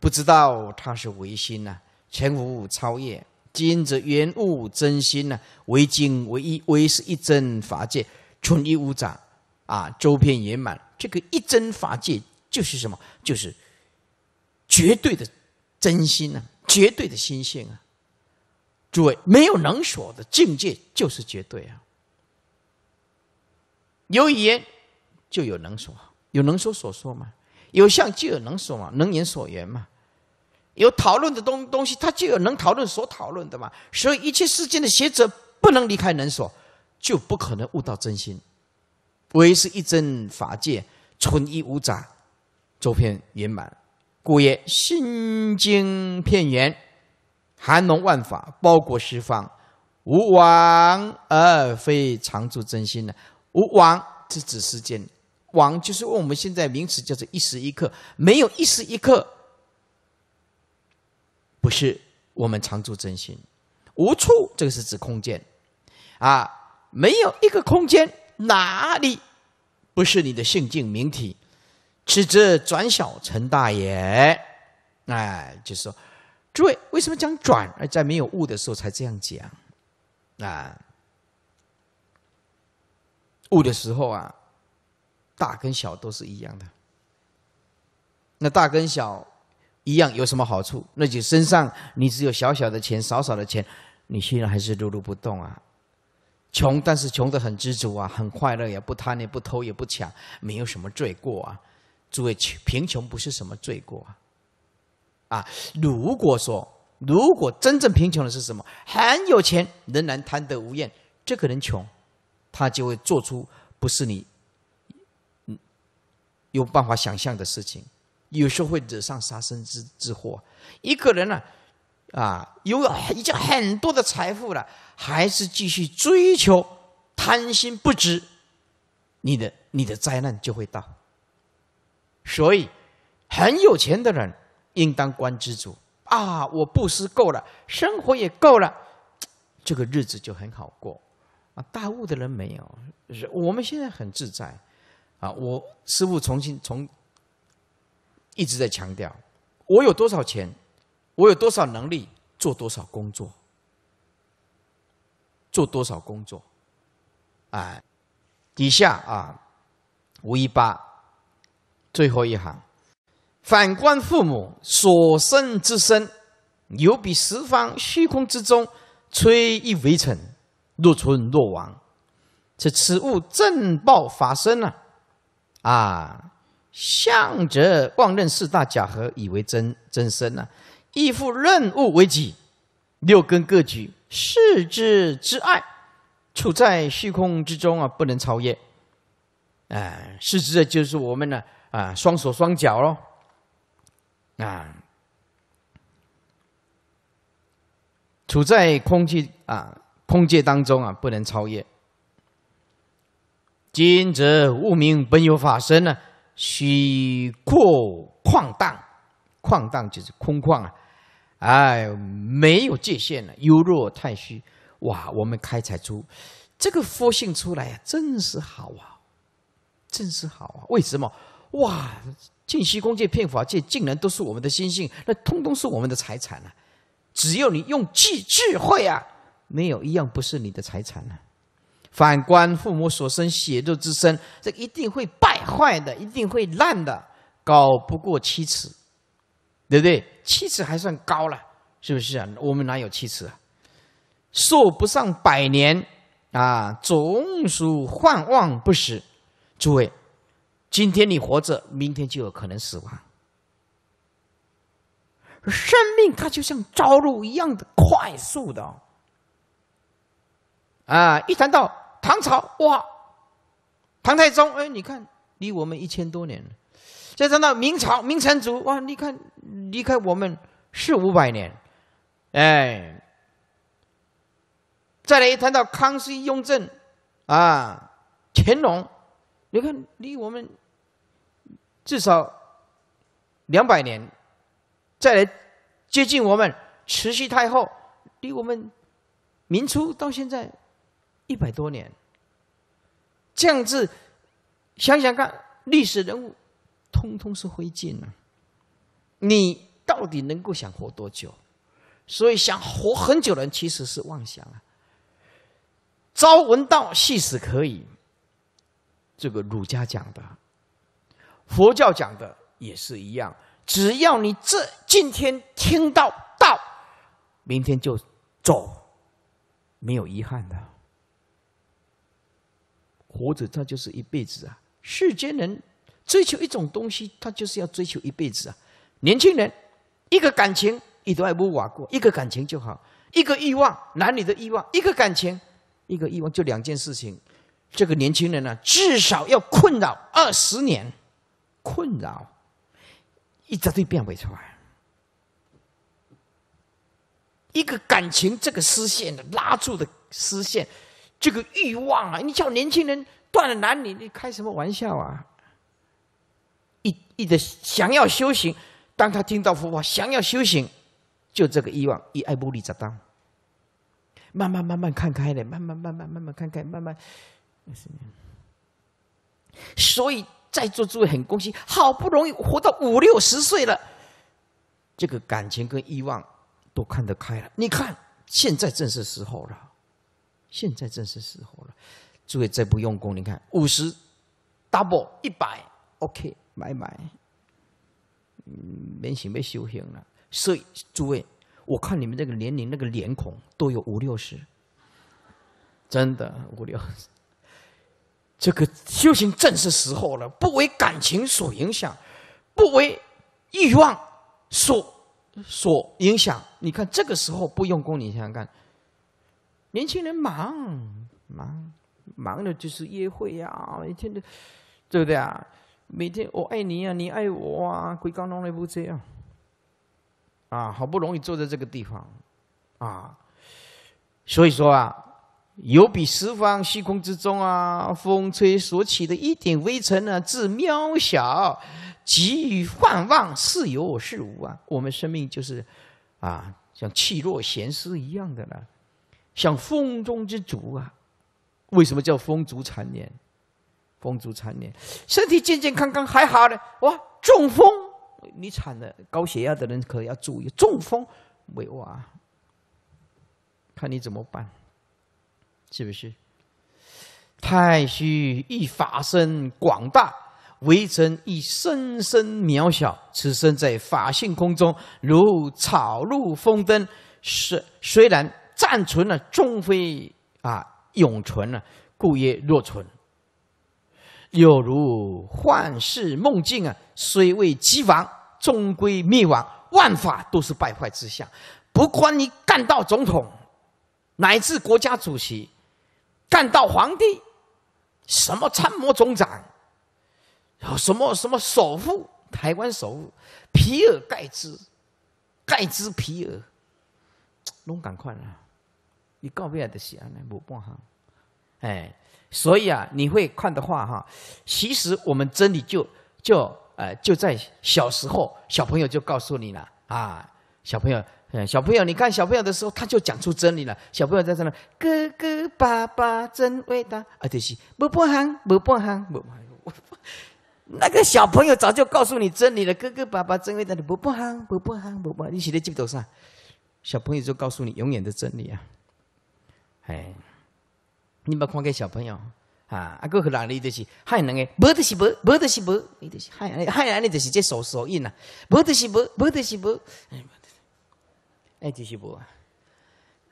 不知道他是唯心呐？全无超越，今则圆悟真心呐？唯精唯一唯是一真法界，纯一无杂啊，周遍圆满。这个一真法界就是什么？就是绝对的真心呐！绝对的心性啊，诸位没有能所的境界就是绝对啊。有语言就有能所，有能所所说嘛；有相就有能所嘛，能言所言嘛；有讨论的东东西，它就有能讨论所讨论的嘛。所以一切世间的学者不能离开能所，就不可能悟到真心。唯是一真法界，纯一无杂，周遍圆满。故曰：心经片言，含容万法，包裹十方，无往而非常住真心的。无往是指时间，往就是问我们现在名词叫做一时一刻，没有一时一刻，不是我们常住真心。无处这个是指空间，啊，没有一个空间，哪里不是你的性境明体？此则转小成大也。哎，就说诸位，为什么讲转？而在没有悟的时候才这样讲啊？悟的时候啊，大跟小都是一样的。那大跟小一样有什么好处？那就身上你只有小小的钱、少少的钱，你虽然还是碌碌不动啊，穷，但是穷的很知足啊，很快乐，也不贪也不偷也不抢，没有什么罪过啊。诸位，贫穷不是什么罪过啊！啊，如果说如果真正贫穷的是什么？很有钱仍然贪得无厌，这个人穷，他就会做出不是你有办法想象的事情，有时候会惹上杀身之之祸。一个人呢，啊，有已经很多的财富了，还是继续追求贪心不止，你的你的灾难就会到。所以，很有钱的人应当观知足啊！我布施够了，生活也够了，这个日子就很好过啊。大悟的人没有，我们现在很自在啊！我师傅重新从一直在强调：我有多少钱，我有多少能力做多少工作，做多少工作，哎，底下啊，五一八。最后一行，反观父母所生之身，犹比十方虚空之中吹一微尘，若存若亡。这此物正报法身啊！啊，向着妄认四大假合以为真真身呢，亦复任物为己，六根各举，视之之爱，处在虚空之中啊，不能超越。哎，实质的就是我们呢。啊，双手双脚喽，啊，处在空气啊，空界当中啊，不能超越。今则悟明本有法身呢，虚阔旷荡，旷荡就是空旷啊，哎，没有界限了，犹若太虚。哇，我们开采出这个佛性出来呀，真是好啊，真是好啊！为什么？哇！净虚空界、骗法界，竟然都是我们的心性，那通通是我们的财产啊！只要你用智智慧啊，没有一样不是你的财产呢。反观父母所生血肉之身，这一定会败坏的，一定会烂的，高不过七尺，对不对？七尺还算高了，是不是啊？我们哪有七尺啊？寿不上百年啊，总属幻妄不实，诸位。今天你活着，明天就有可能死亡。生命它就像朝露一样的快速的，啊！一谈到唐朝，哇，唐太宗，哎，你看，离我们一千多年了；再谈到明朝，明成祖，哇，你看，离开我们四五百年，哎，再来一谈到康熙、雍正，啊，乾隆，你看，离我们。至少两百年，再来接近我们慈禧太后，离我们明初到现在一百多年，这样子想想看，历史人物通通是灰烬啊！你到底能够想活多久？所以想活很久的人其实是妄想啊！朝闻道，夕死可以，这个儒家讲的。佛教讲的也是一样，只要你这今天听到道，明天就走，没有遗憾的。活着它就是一辈子啊！世间人追求一种东西，他就是要追求一辈子啊！年轻人，一个感情一都二不瓦过，一个感情就好，一个欲望，男女的欲望，一个感情，一个欲望，就两件事情。这个年轻人呢，至少要困扰二十年。困扰，一直都变不出来。一个感情，这个丝线的拉住的丝线，这个欲望啊！你叫年轻人断了男女，你开什么玩笑啊？一一直想要修行，当他听到佛法，想要修行，就这个欲望一爱慕离则当，慢慢慢慢看开了，慢慢慢慢慢慢看开，慢慢所以。在座诸位很恭喜，好不容易活到五六十岁了，这个感情跟欲望都看得开了。你看，现在正是时候了，现在正是时候了。诸位再不用功，你看五十 double 一百，OK，买买。明显被修行了，所以诸位，我看你们这个年龄、那个脸孔，都有五六十，真的五六十。这个修行正是时候了，不为感情所影响，不为欲望所所影响。你看这个时候不用功，你想想看，年轻人忙忙忙的，就是约会呀，一天的，对不对啊？每天我爱你啊，你爱我啊，鬼刚弄来不这样啊？好不容易坐在这个地方啊，所以说啊。有比十方虚空之中啊，风吹所起的一点微尘呢，自渺小，急于幻妄，是有是无啊？我们生命就是，啊，像气若闲丝一样的呢，像风中之烛啊。为什么叫风烛残年？风烛残年，身体健健康康还好呢。哇，中风，你惨了！高血压的人可要注意，中风，哇，看你怎么办。是不？是太虚一法身广大，微尘一生生渺小。此身在法性空中，如草露风灯，是虽然暂存了，终非啊永存了，故曰若存。有如幻世梦境啊，虽未即亡，终归灭亡。万法都是败坏之相，不管你干到总统，乃至国家主席。干到皇帝，什么参谋总长，什么什么首富，台湾首富，皮尔盖茨，盖茨皮尔，龙赶快啊！你告别的西安尼无办法。哎，所以啊，你会看的话哈，其实我们真理就就呃就在小时候，小朋友就告诉你了啊，小朋友。小朋友，你看小朋友的时候，他就讲出真理了。小朋友在唱：“哥哥爸爸真伟大。”啊，就是不不行，不不行，不不喊！那个小朋友早就告诉你真理了。哥哥爸爸真伟大，你不不行，不不行，不不，你写在记头上。小朋友就告诉你永远的真理啊！哎，你把看给小朋友啊！阿哥和哪里？就是害人诶！没得是没没得是没没得是害人害人的就是这手手印呐！没得是没没得是没哎，就是无啊！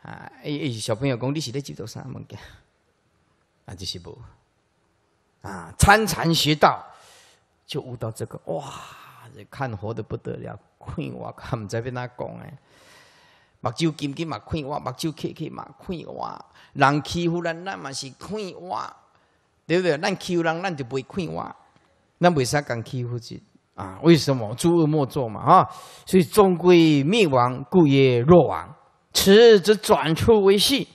啊，诶诶，小朋友讲你是咧去做啥物件？啊，就是无啊！参禅学道就悟到这个，哇！这看活的不得了，看我，看唔知边哪讲诶！目睭金金嘛看我，目睭开开嘛看我，人欺负咱，咱嘛是看我，对不对？咱欺负人，咱就袂看我，咱袂使共欺负人。啊，为什么诸恶莫作嘛啊？所以终归灭亡，故曰若亡。此则转出为细，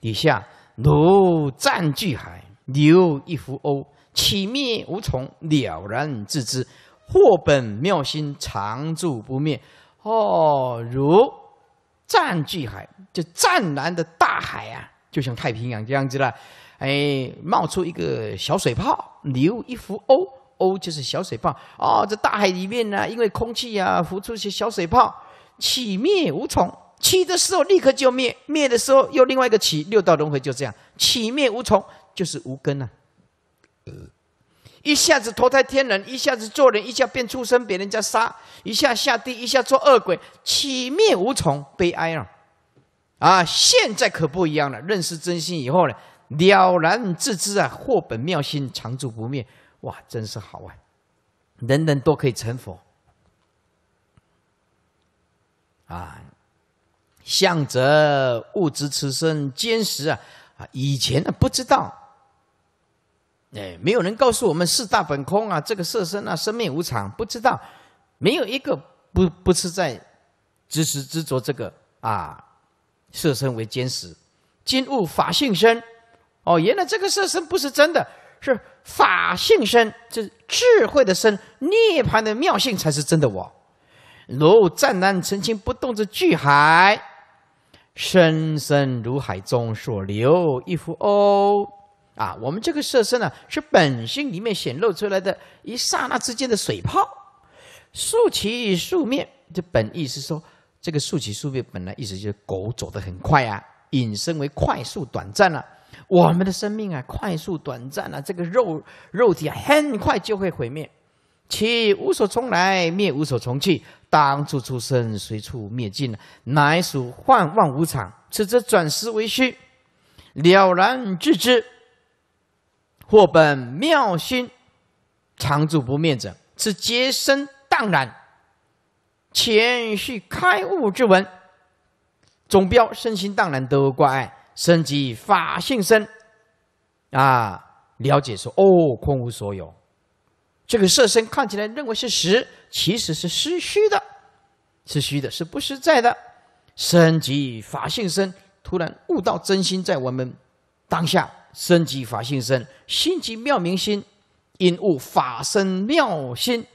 底下如占巨海，留一浮欧，起灭无从，了然自知。祸本妙心，常住不灭。哦，如占巨海，这湛蓝的大海啊，就像太平洋这样子了。哎，冒出一个小水泡，留一浮欧。O 就是小水泡哦，这大海里面呢，因为空气啊，浮出些小水泡，起灭无从。起的时候立刻就灭，灭的时候又另外一个起。六道轮回就这样，起灭无从，就是无根啊。一下子投胎天人，一下子做人，一下变畜生，别人家杀，一下下地，一下做恶鬼，起灭无从，悲哀啊！啊，现在可不一样了，认识真心以后呢，了然自知啊，祸本妙心，常住不灭。哇，真是好啊！人人都可以成佛啊！向则物执此生坚实啊啊！以前呢不知道，哎，没有人告诉我们四大本空啊，这个色身啊，生命无常，不知道，没有一个不不是在执持执着这个啊色身为坚实。今悟法性生哦，原来这个色身不是真的。是法性身，这智慧的身，涅槃的妙性才是真的我。如湛蓝澄清不动之巨海，深深如海中所流一幅沤。啊，我们这个色身呢，是本性里面显露出来的，一刹那之间的水泡。竖起竖面，这本意是说，这个竖起竖面本来意思就是狗走得很快啊，引申为快速短暂了。我们的生命啊，快速短暂啊，这个肉肉体啊，很快就会毁灭。其无所从来，灭无所从去。当初出生，随处灭尽，乃属幻妄无常。此则转实为虚，了然具之。或本妙心，常住不灭者，此皆生荡然，前序开悟之文，总标身心荡然得碍。生即法性生，啊，了解说哦，空无所有。这个色身看起来认为是实，其实是虚虚的，是虚的，是不实在的。生即法性生，突然悟到真心在我们当下。生即法性生，心即妙明心，因悟法身妙心，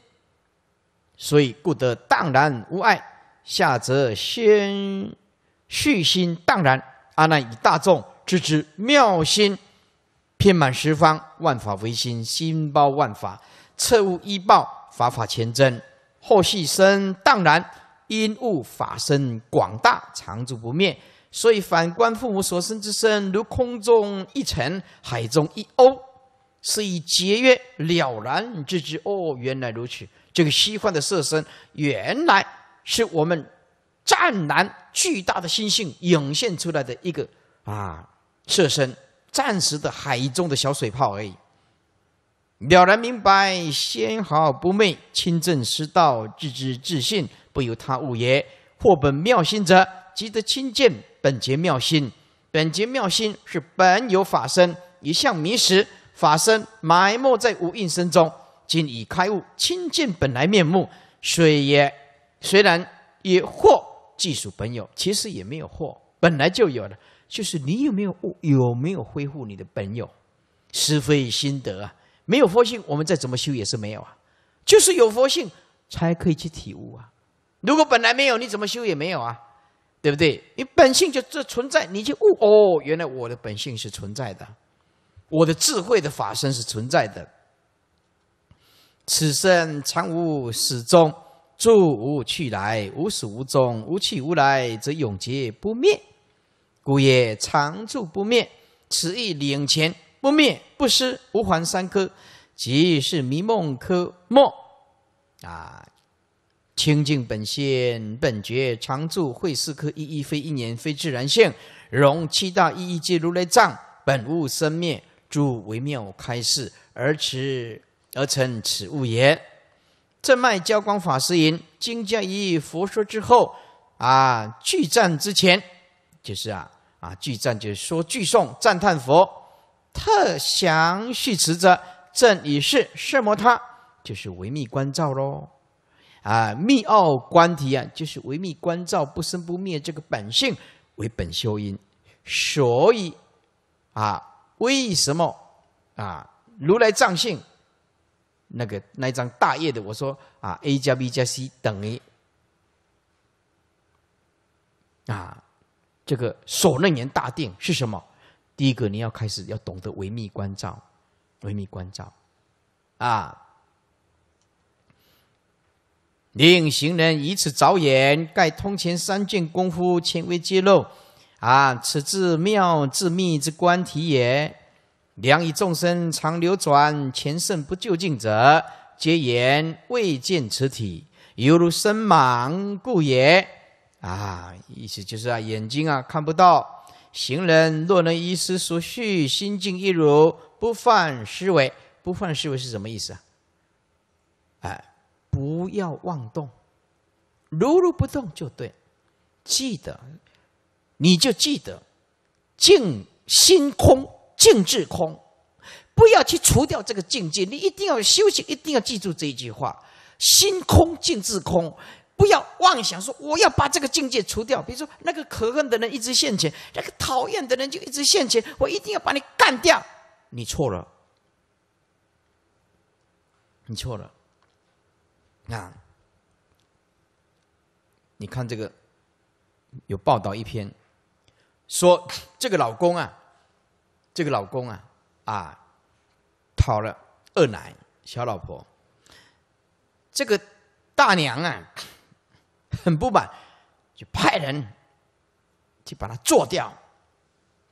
所以故得荡然无碍。下则先续心荡然。阿难以大众知之妙心，遍满十方，万法唯心，心包万法，彻悟一报，法法全真，后系生荡然，因物法身广大，常住不灭。所以反观父母所生之身，如空中一尘，海中一鸥，是以节约了然知之。哦，原来如此！这个虚幻的色身，原来是我们湛然。巨大的心性涌现出来的一个啊，色身，暂时的海中的小水泡而已。了然明白，先毫不昧，亲正实道，自知自信，不由他物也。或本妙心者，即得亲见本觉妙心。本觉妙心是本有法身，一向迷失，法身埋没在无印身中，今已开悟，亲见本来面目。水也，虽然也或技术本有，其实也没有惑，本来就有的，就是你有没有悟，有没有恢复你的本有，是非心得啊？没有佛性，我们再怎么修也是没有啊，就是有佛性才可以去体悟啊。如果本来没有，你怎么修也没有啊，对不对？你本性就这存在，你就悟哦，原来我的本性是存在的，我的智慧的法身是存在的，此生常无始终。住无去来，无始无终，无去无来，则永劫不灭，故也常住不灭。此亦领前不灭不失无还三科，即是迷梦科末。啊，清净本现本觉常住会四科一一非一年非自然性，容七大一一皆如来藏，本无生灭，诸微妙开示，而持而成此物也。正脉交光法师云：“今家于佛说之后，啊，具赞之前，就是啊，啊，具赞就是说具颂赞叹佛，特详细持者正以是摄摩他，就是维密观照喽。啊，密奥观题啊，就是维密观照不生不灭这个本性为本修因，所以啊，为什么啊，如来藏性？”那个那一张大页的，我说啊，A 加 B 加 C 等于啊，这个所论言大定是什么？第一个你要开始要懂得维密关照，维密关照啊，令行人以此着眼，盖通前三卷功夫，纤微揭露啊，此至妙至密之观体也。良以众生常流转，前圣不究竟者，皆言未见此体，犹如身盲故也。啊，意思就是啊，眼睛啊看不到。行人若能依师所叙，心境一如，不犯思维，不犯思维是什么意思啊？哎，不要妄动，如如不动就对。记得，你就记得，静心空。净智空，不要去除掉这个境界，你一定要修行，一定要记住这一句话：心空净智空。不要妄想说我要把这个境界除掉。比如说，那个可恨的人一直现前，那个讨厌的人就一直现前，我一定要把你干掉。你错了，你错了。那你看这个有报道一篇，说这个老公啊。这个老公啊，啊，讨了二奶小老婆。这个大娘啊，很不满，就派人去把她做掉，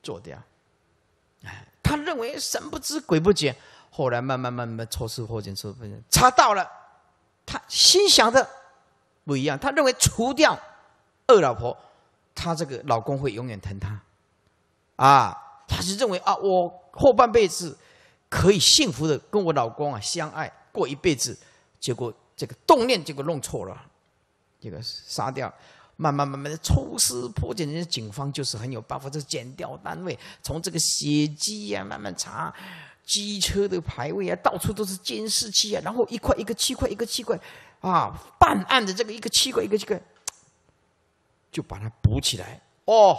做掉。他认为神不知鬼不觉。后来慢慢慢慢剥茧，抽丝剥茧，查到了。他心想的不一样，他认为除掉二老婆，他这个老公会永远疼她，啊。他是认为啊，我后半辈子可以幸福的跟我老公啊相爱过一辈子，结果这个动念结果弄错了，这个杀掉，慢慢慢慢的抽丝破茧，人家警方就是很有办法，就是减掉单位，从这个血迹啊慢慢查，机车的排位啊，到处都是监视器啊，然后一块一个七块一个七块，啊，办案的这个一个七块一个七块，就把它补起来哦。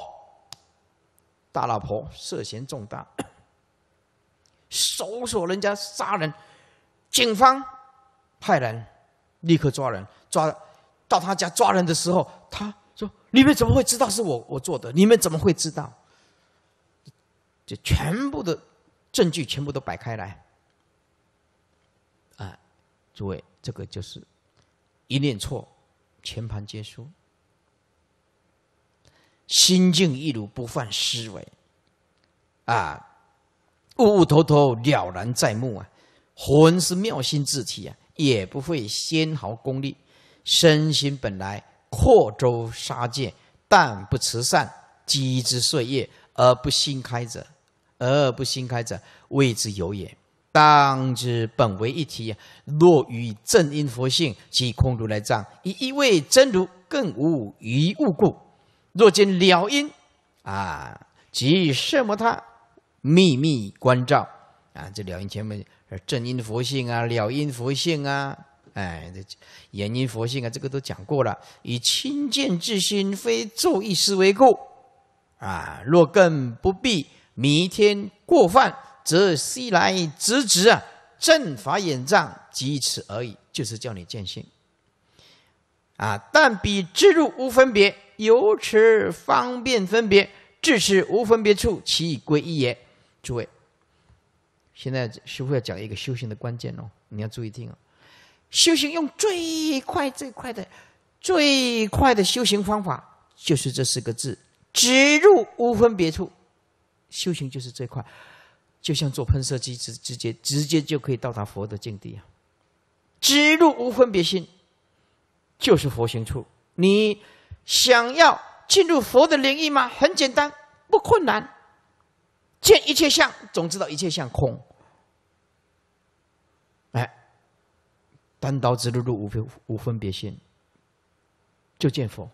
大老婆涉嫌重大，搜索人家杀人，警方派人立刻抓人，抓到他家抓人的时候，他说：“你们怎么会知道是我我做的？你们怎么会知道？”就全部的证据全部都摆开来，啊，诸位，这个就是一念错，全盘皆输。心境一如，不犯思维，啊，悟悟头头了然在目啊，魂是妙心自体啊，也不会纤毫功力。身心本来阔周沙戒，但不慈善，积之岁月而不新开者，而不新开者谓之有也。当知本为一体啊，若与正因佛性及空如来藏，以一为真如，更无于物故。若见了因，啊，即什么他秘密关照啊？这了因前面正因佛性啊，了因佛性啊，哎，原因佛性啊，这个都讲过了。以清净之心，非咒一思为故，啊，若更不必弥天过犯，则悉来直指啊，正法眼障，即此而已，就是叫你见性啊。但彼之入无分别。由此方便分别，至此无分别处，其归一也。诸位，现在师傅要讲一个修行的关键哦，你要注意听哦。修行用最快最快的最快的修行方法，就是这四个字：直入无分别处。修行就是最快，就像做喷射机直直接直接就可以到达佛的境地啊！直入无分别心，就是佛行处。你。想要进入佛的领域吗？很简单，不困难。见一切相，总知道一切相空。哎，单刀直入，入无分无分别心，就见佛。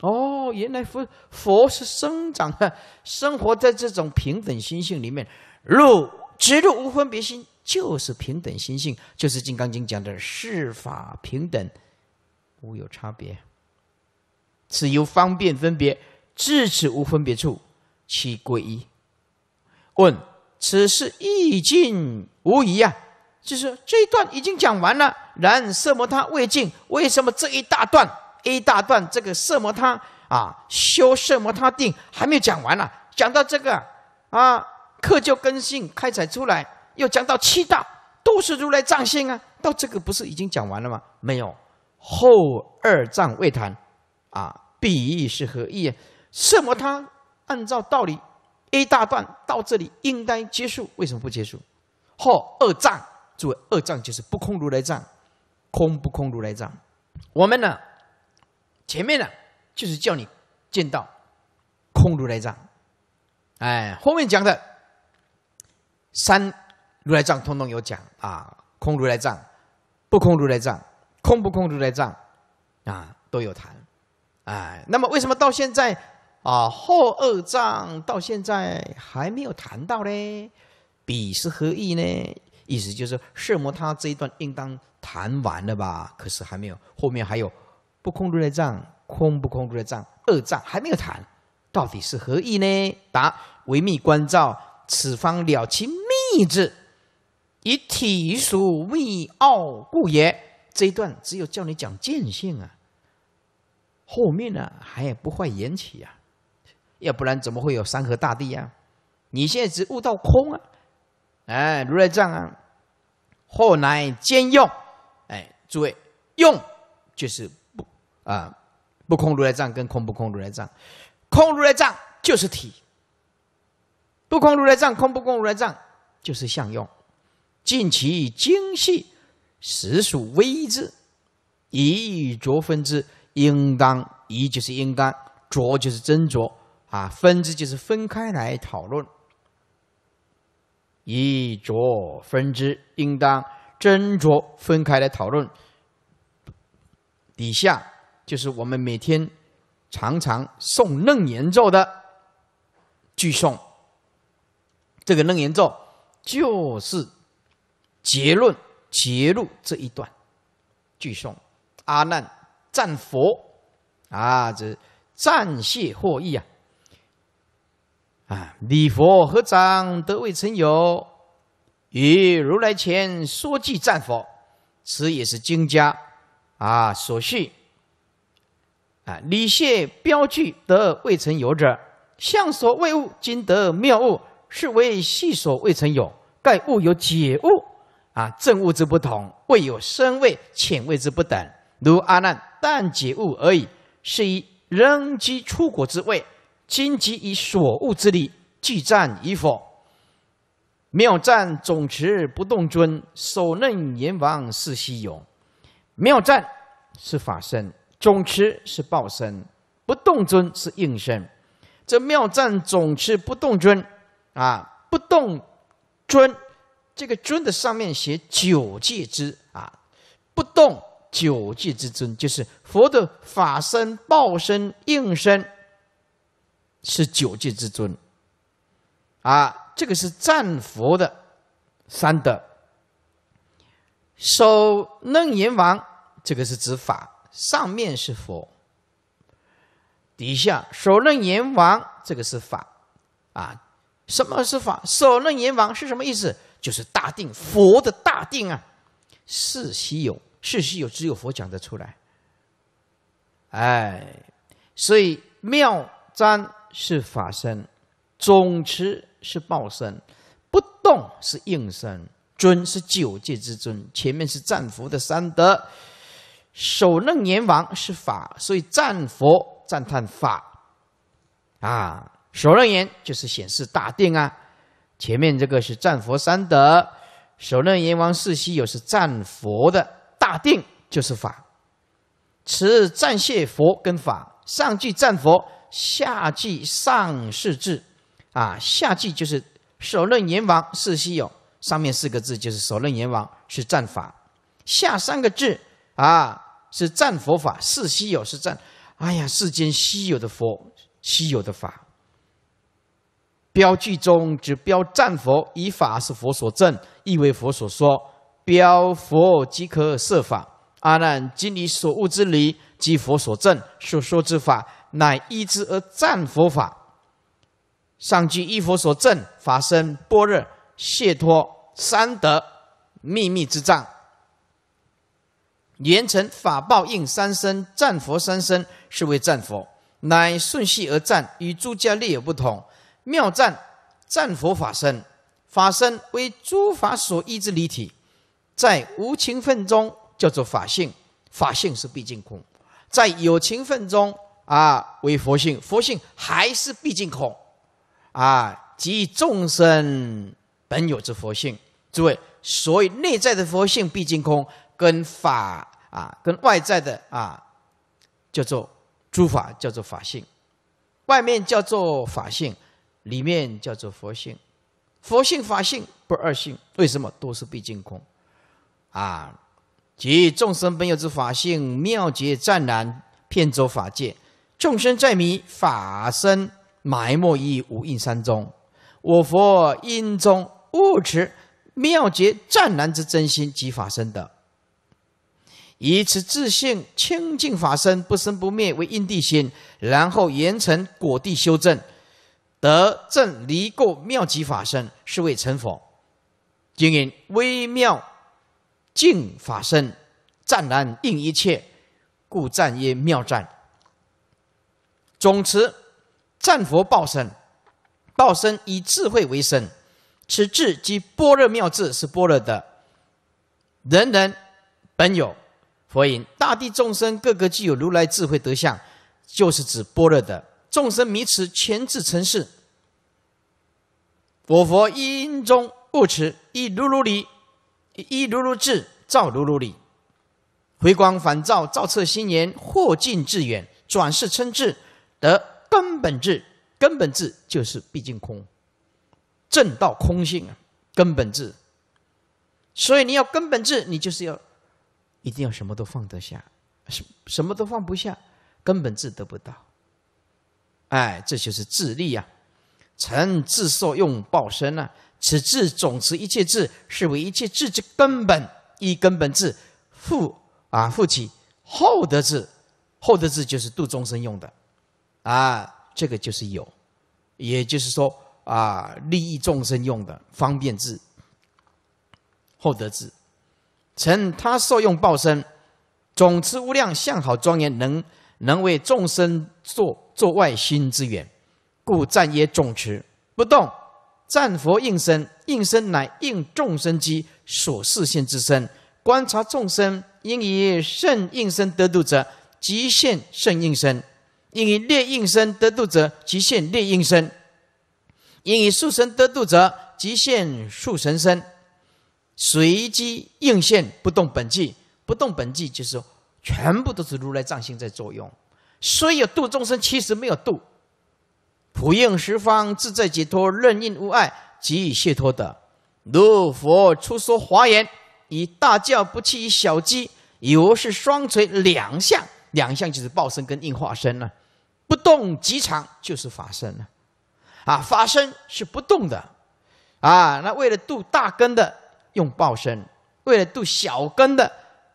哦，原来佛佛是生长的，生活在这种平等心性里面。入直入无分别心，就是平等心性，就是《金刚经》讲的事法平等，无有差别。此由方便分别，至此无分别处，其归一。问：此事意境无疑啊？就是这一段已经讲完了。然色魔他未尽，为什么这一大段一大段这个色魔他啊修色魔他定还没有讲完呢？讲到这个啊，课就更新开采出来，又讲到七大，都是如来藏性啊。到这个不是已经讲完了吗？没有，后二藏未谈啊。比喻是何意什么他按照道理，一大段到这里应该结束，为什么不结束？或二藏，作为二藏就是不空如来藏，空不空如来藏。我们呢，前面呢就是叫你见到空如来藏，哎，后面讲的三如来藏通通有讲啊，空如来藏，不空如来藏，空不空如来藏啊，都有谈。哎，那么为什么到现在啊后二藏到现在还没有谈到呢？彼是何意呢？意思就是摄摩他这一段应当谈完了吧？可是还没有，后面还有不空如来藏、空不空如来藏、二藏还没有谈，到底是何意呢？答：唯密观照，此方了其密字，以体属密奥故也。这一段只有叫你讲见性啊。后面呢，还也不坏缘起呀，要不然怎么会有山河大地呀？你现在只悟到空啊，哎，如来藏啊，后来兼用。哎，诸位用就是不啊不空如来藏跟空不空如来藏，空如来藏就是体，不空如来藏空不空如来藏就是相用。尽其精细，实属微之，以与浊分之。应当一就是应当，着就是斟酌啊，分支就是分开来讨论，一着分支，应当斟酌分开来讨论。底下就是我们每天常常诵楞严咒的句诵，这个楞严咒就是结论结论这一段句诵，阿难。赞佛，啊，这赞谢获益啊！啊，礼佛合掌得未曾有，与如来前说即赞佛，此也是经家啊所叙。啊，礼谢标具得未曾有者，相所未悟，今得妙悟，是为细所未曾有。盖物有解物，啊，正物之不同，未有深位浅位之不等。如阿难但解悟而已，是以人既出国之位，今即以所悟之力具战以否？妙赞总持不动尊，手弄阎王是西游。妙赞是法身，总持是报身，不动尊是应身。这妙赞总持不动尊，啊，不动尊，这个尊的上面写九界之啊，不动。九界之尊就是佛的法身、报身、应身，是九界之尊。啊，这个是赞佛的三德。首楞阎王，这个是指法，上面是佛，底下首楞阎王，这个是法。啊，什么是法？首楞阎王是什么意思？就是大定佛的大定啊，是稀有。世袭有只有佛讲得出来，哎，所以妙瞻是法身，总持是报身，不动是应身，尊是九界之尊。前面是战佛的三德，首楞阎王是法，所以战佛赞叹法啊，首楞严就是显示大定啊。前面这个是战佛三德，首楞阎王世袭有是战佛的。法定就是法，此暂谢佛跟法上句赞佛，下句上是智。啊下句就是首论阎王是稀有，上面四个字就是首论阎王是赞法，下三个字啊是赞佛法是稀有是赞，哎呀世间稀有的佛稀有的法，标句中只标赞佛，以法是佛所证，亦为佛所说。标佛即可设法，阿难，今你所悟之理，即佛所证所说之法，乃依之而赞佛法。上句依佛所证法身、般若、解脱三德秘密之藏，言成法报应三身，赞佛三身是为赞佛，乃顺序而赞，与诸家略有不同。妙赞赞佛法身，法身为诸法所依之离体。在无情分中叫做法性，法性是毕竟空；在有情分中啊为佛性，佛性还是毕竟空。啊，即众生本有之佛性。诸位，所以内在的佛性毕竟空，跟法啊，跟外在的啊，叫做诸法，叫做法性；外面叫做法性，里面叫做佛性。佛性法性不二性，为什么都是毕竟空？啊！即众生本有之法性，妙觉湛然，遍周法界。众生在迷，法身埋没于无印山中。我佛因中悟持妙觉湛然之真心，及法身的，以此自性清净法身，不生不灭为因地心，然后严成果地修正，得正离垢妙极法身，是为成佛。经营微妙。净法身，湛然应一切，故赞曰妙赞。总持，战佛报身，报身以智慧为身，此智即般若妙智，是般若的。人人本有佛影，大地众生各个具有如来智慧德相，就是指般若的。众生迷持全智成事。我佛音中不持，以如如理。一如如智照如如理，回光返照，照彻心源，或近至远，转世称智得根本智。根本智就是毕竟空，正道空性啊，根本智。所以你要根本智，你就是要一定要什么都放得下，什什么都放不下，根本智得不到。哎，这就是自力啊，成自受用报身啊，此智总持一切智，是为一切智之根本，一根本智，复啊复起厚德智，厚德智就是度众生用的，啊这个就是有，也就是说啊利益众生用的方便智，厚德智，成他受用报身，总持无量相好庄严，能能为众生作作外心之缘，故暂曰总持不动。战佛应身，应身乃应众生机所示现之身。观察众生，应以圣应身得度者，即现圣应身；应以劣应身得度者，即现劣应身；应以速身得度者，即现速神身。随机应现，不动本际。不动本际，就是全部都是如来藏心在作用。虽有度众生，其实没有度。普应十方，自在解脱，任应无碍，即以解脱的。如佛出说华言，以大教不弃小机，犹是双锤两项，两项就是报身跟应化身了。不动即常，就是法身了。啊，法身是不动的。啊，那为了度大根的用报身，为了度小根的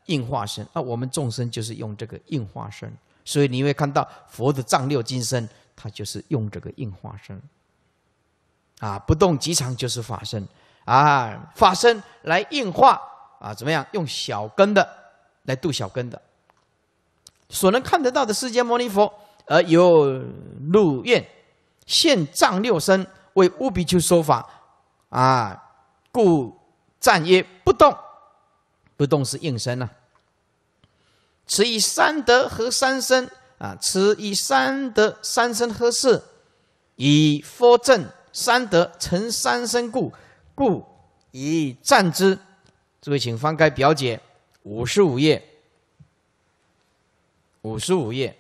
应化身。啊，我们众生就是用这个应化身，所以你会看到佛的丈六金身。他就是用这个应化身，啊，不动即常就是法身，啊，法身来应化，啊，怎么样？用小根的来度小根的，所能看得到的世间牟尼佛，而有入愿现藏六身为乌比丘说法，啊，故赞曰：不动，不动是应身啊。此以三德和三身。啊！此以三德三身合事，以佛正三德成三身故，故以赞之。诸位，请翻开表解五十五页，五十五页，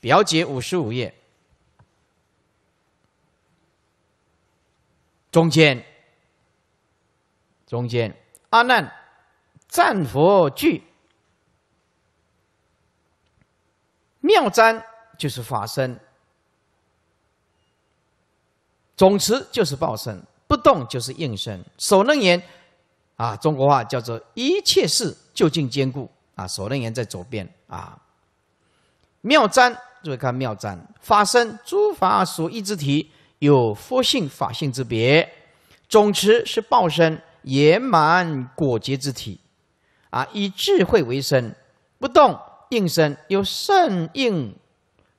表解五十五页，中间，中间，阿难赞佛句。妙瞻就是法身，总持就是报身，不动就是应身。所论言，啊，中国话叫做一切事就近坚固啊。所论言在左边啊。妙瞻注意看妙瞻法身、诸法所依之体，有佛性、法性之别。总持是报身，圆满果结之体，啊，以智慧为身，不动。应身有善应、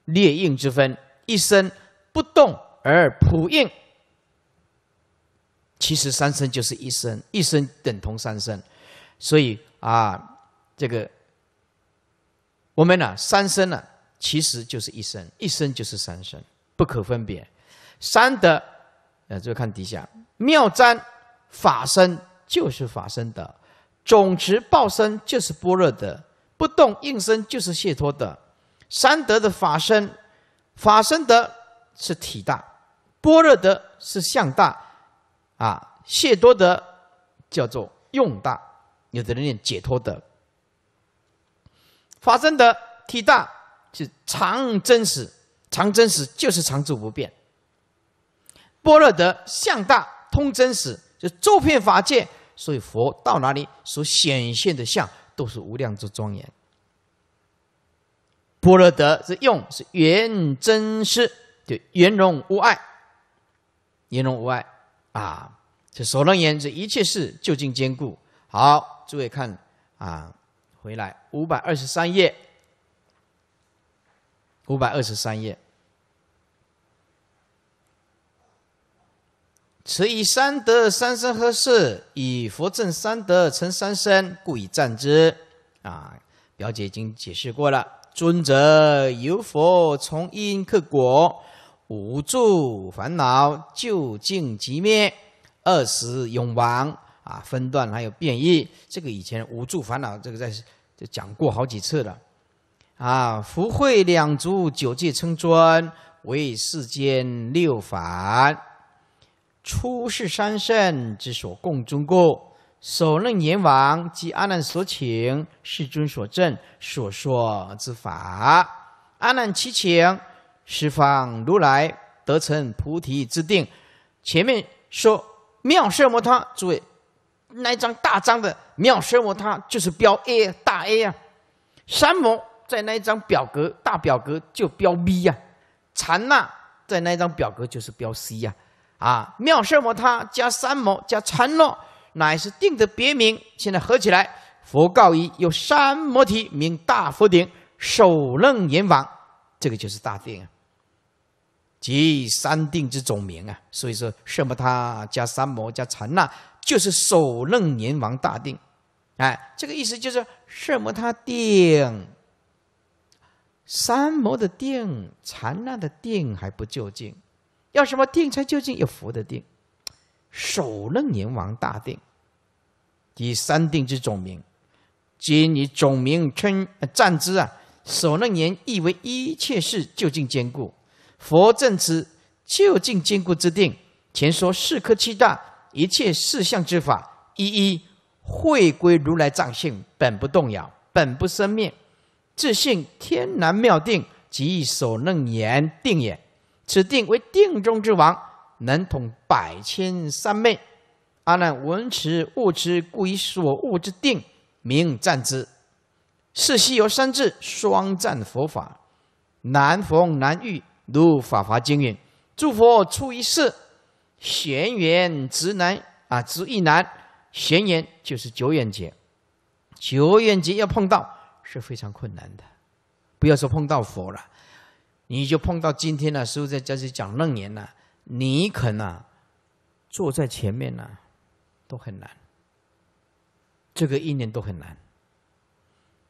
劣应之分，一生不动而普应。其实三生就是一生，一生等同三生，所以啊，这个我们呢，三生呢其实就是一生，一生就是三生，不可分别。三德啊，就看底下妙瞻法身就是法身德，种持报身就是般若德。不动应身就是谢多的三德的法身，法身德是体大，般若德是相大，啊，谢多德叫做用大。有的人念解脱德，法身德体大是常真实，常真实就是常住不变。般若德相大通真实，就周遍法界，所以佛到哪里所显现的相。都是无量之庄严。波若德是用是圆真实，就圆融无碍，圆融无碍啊！这所能言，这一切事就近兼顾。好，诸位看啊，回来五百二十三页，五百二十三页。此以三德三身合世，以佛证三德成三身，故以赞之。啊，表姐已经解释过了。尊者由佛从因克果，无助烦恼究竟即灭，二时永亡。啊，分段还有变异，这个以前无助烦恼这个在就讲过好几次了。啊，福慧两足九界称尊，为世间六凡。初是三圣之所共中故，所任阎王及阿难所请世尊所证所说之法，阿难七请十方如来得成菩提之定。前面说妙色摩他，诸位那一张大张的妙色摩他就是标 A 大 A 啊，三摩在那一张表格大表格就标 B 呀，禅那在那一张表格就是标 C 呀。啊！妙色摩他加三摩加禅诺，乃是定的别名。现在合起来，佛告一有三摩提，名大佛顶首楞严王，这个就是大定啊，即三定之总名啊。所以说，妙色摩他加三摩加禅那，就是首楞严王大定。哎，这个意思就是妙色摩他定、三摩的定、禅那的定还不究竟。要什么定？才究竟有佛的定。首楞严王大定，以三定之总名，今以总名称呃赞之啊。首楞严意为一切事究竟坚固。佛证此究竟坚固之定，前说四科七大一切四相之法，一一会归如来藏性，本不动摇，本不生灭，自性天然妙定，即以首楞严定也。此定为定中之王，能统百千三昧。阿难闻此悟之，故以所悟之定名赞之。是西游三智双赞佛法，难逢难遇，如法华经云：诸佛出一世，玄缘直难啊，直亦难。玄缘就是久远劫，久远劫要碰到是非常困难的，不要说碰到佛了。你就碰到今天呢，师傅在江西讲楞严呢，你肯啊，坐在前面呢，都很难。这个一年都很难。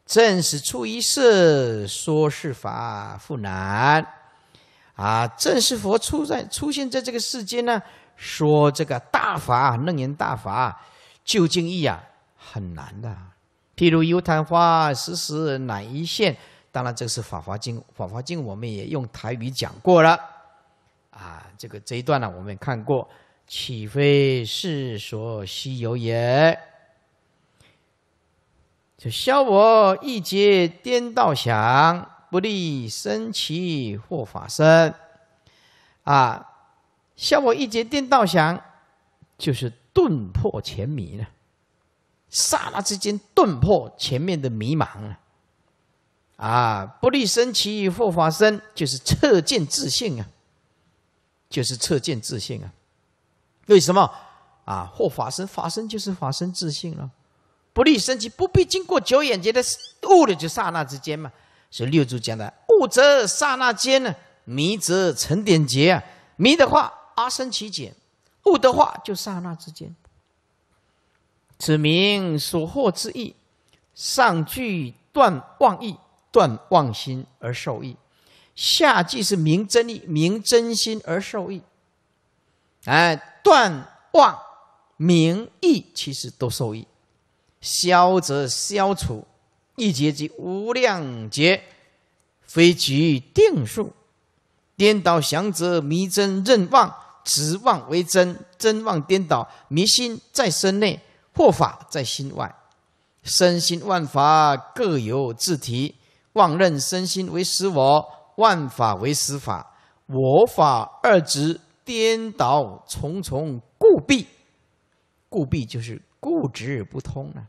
正是出一是，说是法复难，啊，正是佛出在出现在这个世间呢，说这个大法楞严大法究竟义啊，很难的。譬如油昙花时时乃一现。当然，这是《法华经》，《法华经》我们也用台语讲过了啊。这个这一段呢，我们看过，岂非世所稀有也？就消我一劫颠倒想，不利生起或法身啊！消我一劫颠倒想，就是顿破前迷了，刹那之间顿破前面的迷茫了。啊！不立生起与或法身，就是测见自性啊，就是测见自性啊。为什么啊？或法身，法身就是法身自性了。不立生起，不必经过九眼劫的悟了，就刹那之间嘛。所以六祖讲的：悟则刹那间呢，迷则成点劫啊。迷的话，阿僧祇劫；悟的话，就刹那之间。此名所获之意，上句断妄意。断妄心而受益，下句是明真意，明真心而受益。哎，断妄、明义，其实都受益。消则消除一劫即无量劫非局定数。颠倒降则迷真认妄，执妄为真，真妄颠倒，迷心在身内，破法在心外，身心万法各有自体。妄认身心为实我，万法为实法，我法二执颠倒重重，故弊，故弊就是固执不通啊。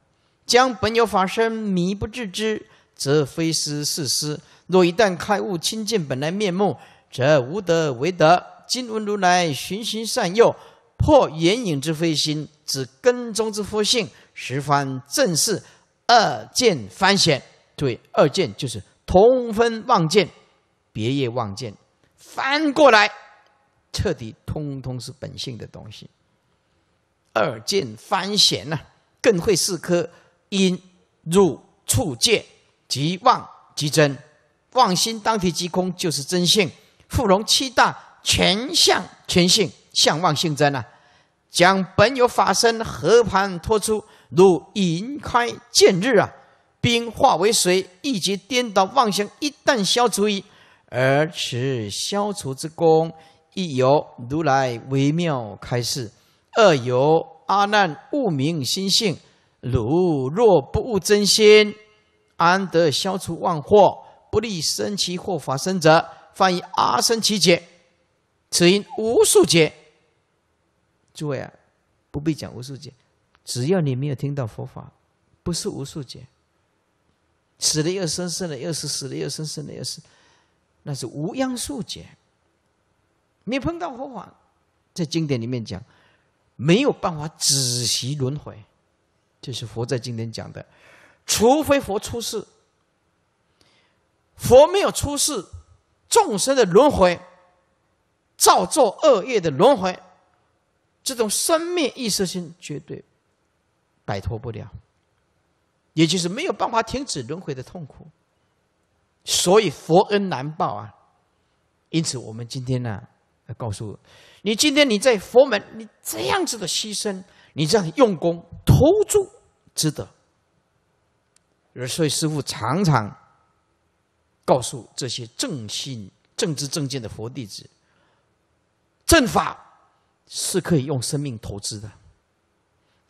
将本有法身迷不自之，则非思是思。若一旦开悟清净本来面目，则无德为德。今闻如来循循善诱，破眼影之非心，指根中之佛性，十方正是二见翻显。对，二见就是同分妄见、别业妄见，翻过来，彻底通通是本性的东西。二见翻显呐，更会是颗因入触见，即妄即真，妄心当体即空，就是真性，复融七大全相全性，相妄性真啊，将本有法身和盘托出，如银开见日啊。冰化为水，一结颠倒妄想，一旦消除矣。而此消除之功，亦由如来微妙开示，二由阿难悟明心性。汝若不悟真心，安得消除万祸，不利生其祸法生者，犯以阿僧祇劫。此因无数劫。诸位啊，不必讲无数劫，只要你没有听到佛法，不是无数劫。死了又生，生了又死，死了又生，生了又死，那是无央数劫。你碰到佛法，在经典里面讲，没有办法止息轮回，这是佛在经典讲的。除非佛出世，佛没有出世，众生的轮回、造作恶业的轮回，这种生灭意识性绝对摆脱不了。也就是没有办法停止轮回的痛苦，所以佛恩难报啊。因此，我们今天呢，告诉你，今天你在佛门，你这样子的牺牲，你这样用功投注，值得。而所以，师傅常常告诉这些正信、正知、正见的佛弟子，正法是可以用生命投资的。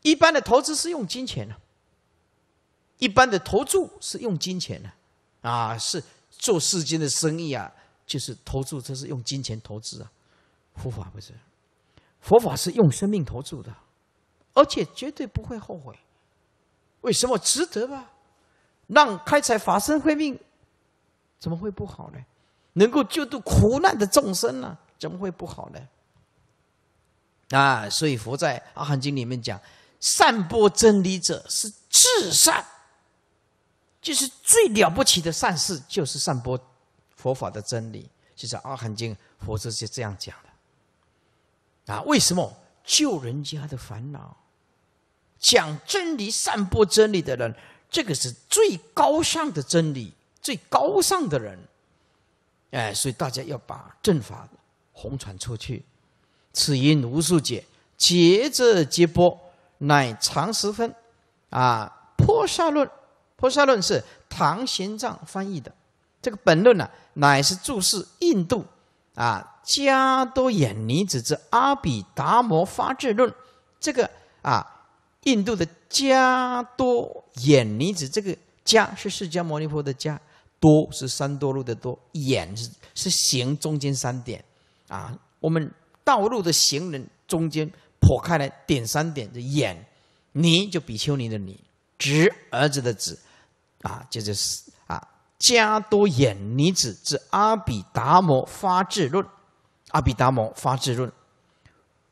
一般的投资是用金钱的。一般的投注是用金钱的，啊，是做世间的生意啊，就是投注，这是用金钱投资啊，佛法不是，佛法是用生命投注的，而且绝对不会后悔，为什么值得吧？让开采法身慧命，怎么会不好呢？能够救度苦难的众生呢，怎么会不好呢？啊，所以佛在阿含经里面讲，善播真理者是至善。就是最了不起的善事，就是散播佛法的真理。其实，《阿含经》佛祖是这样讲的：啊，为什么救人家的烦恼？讲真理、散播真理的人，这个是最高尚的真理，最高尚的人。哎，所以大家要把正法弘传出去。此因无数劫结者结波，乃常十分。啊，破沙论。《菩萨论》是唐玄奘翻译的，这个本论呢，乃是注释印度啊加多眼尼子之《阿比达摩发智论》。这个啊，印度的加多眼尼子，这个加是释迦牟尼佛的加，多是三多路的多，眼是是行中间三点，啊，我们道路的行人中间破开来点三点的眼，尼就比丘尼的尼，侄儿子的子。啊，这就是啊，加多衍尼子之《阿毗达摩发智论》，阿毗达摩发智论，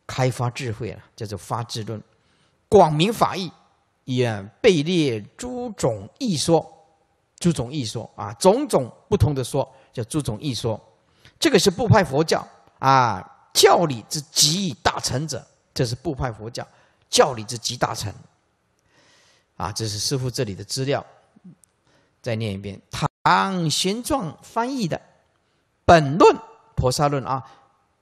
开发智慧了，叫做发智论。广明法义，也备列诸种异说，诸种异说啊，种种不同的说，叫诸种异说。这个是部派佛教啊，教理之极大成者，这是部派佛教教理之极大成。啊，这是师父这里的资料。再念一遍《唐玄奘翻译的本论·菩萨论》啊，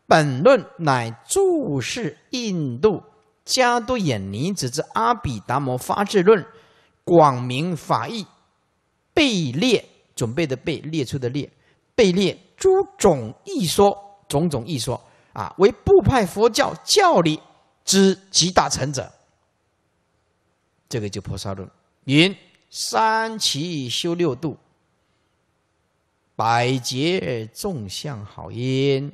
本论乃注释印度加多眼尼子之《阿毗达摩发智论》，广明法义，备列准备的备列出的列，备列诸种义说，种种义说啊，为部派佛教教理之集大成者。这个就《菩萨论》云。三七修六度，百劫众相好因。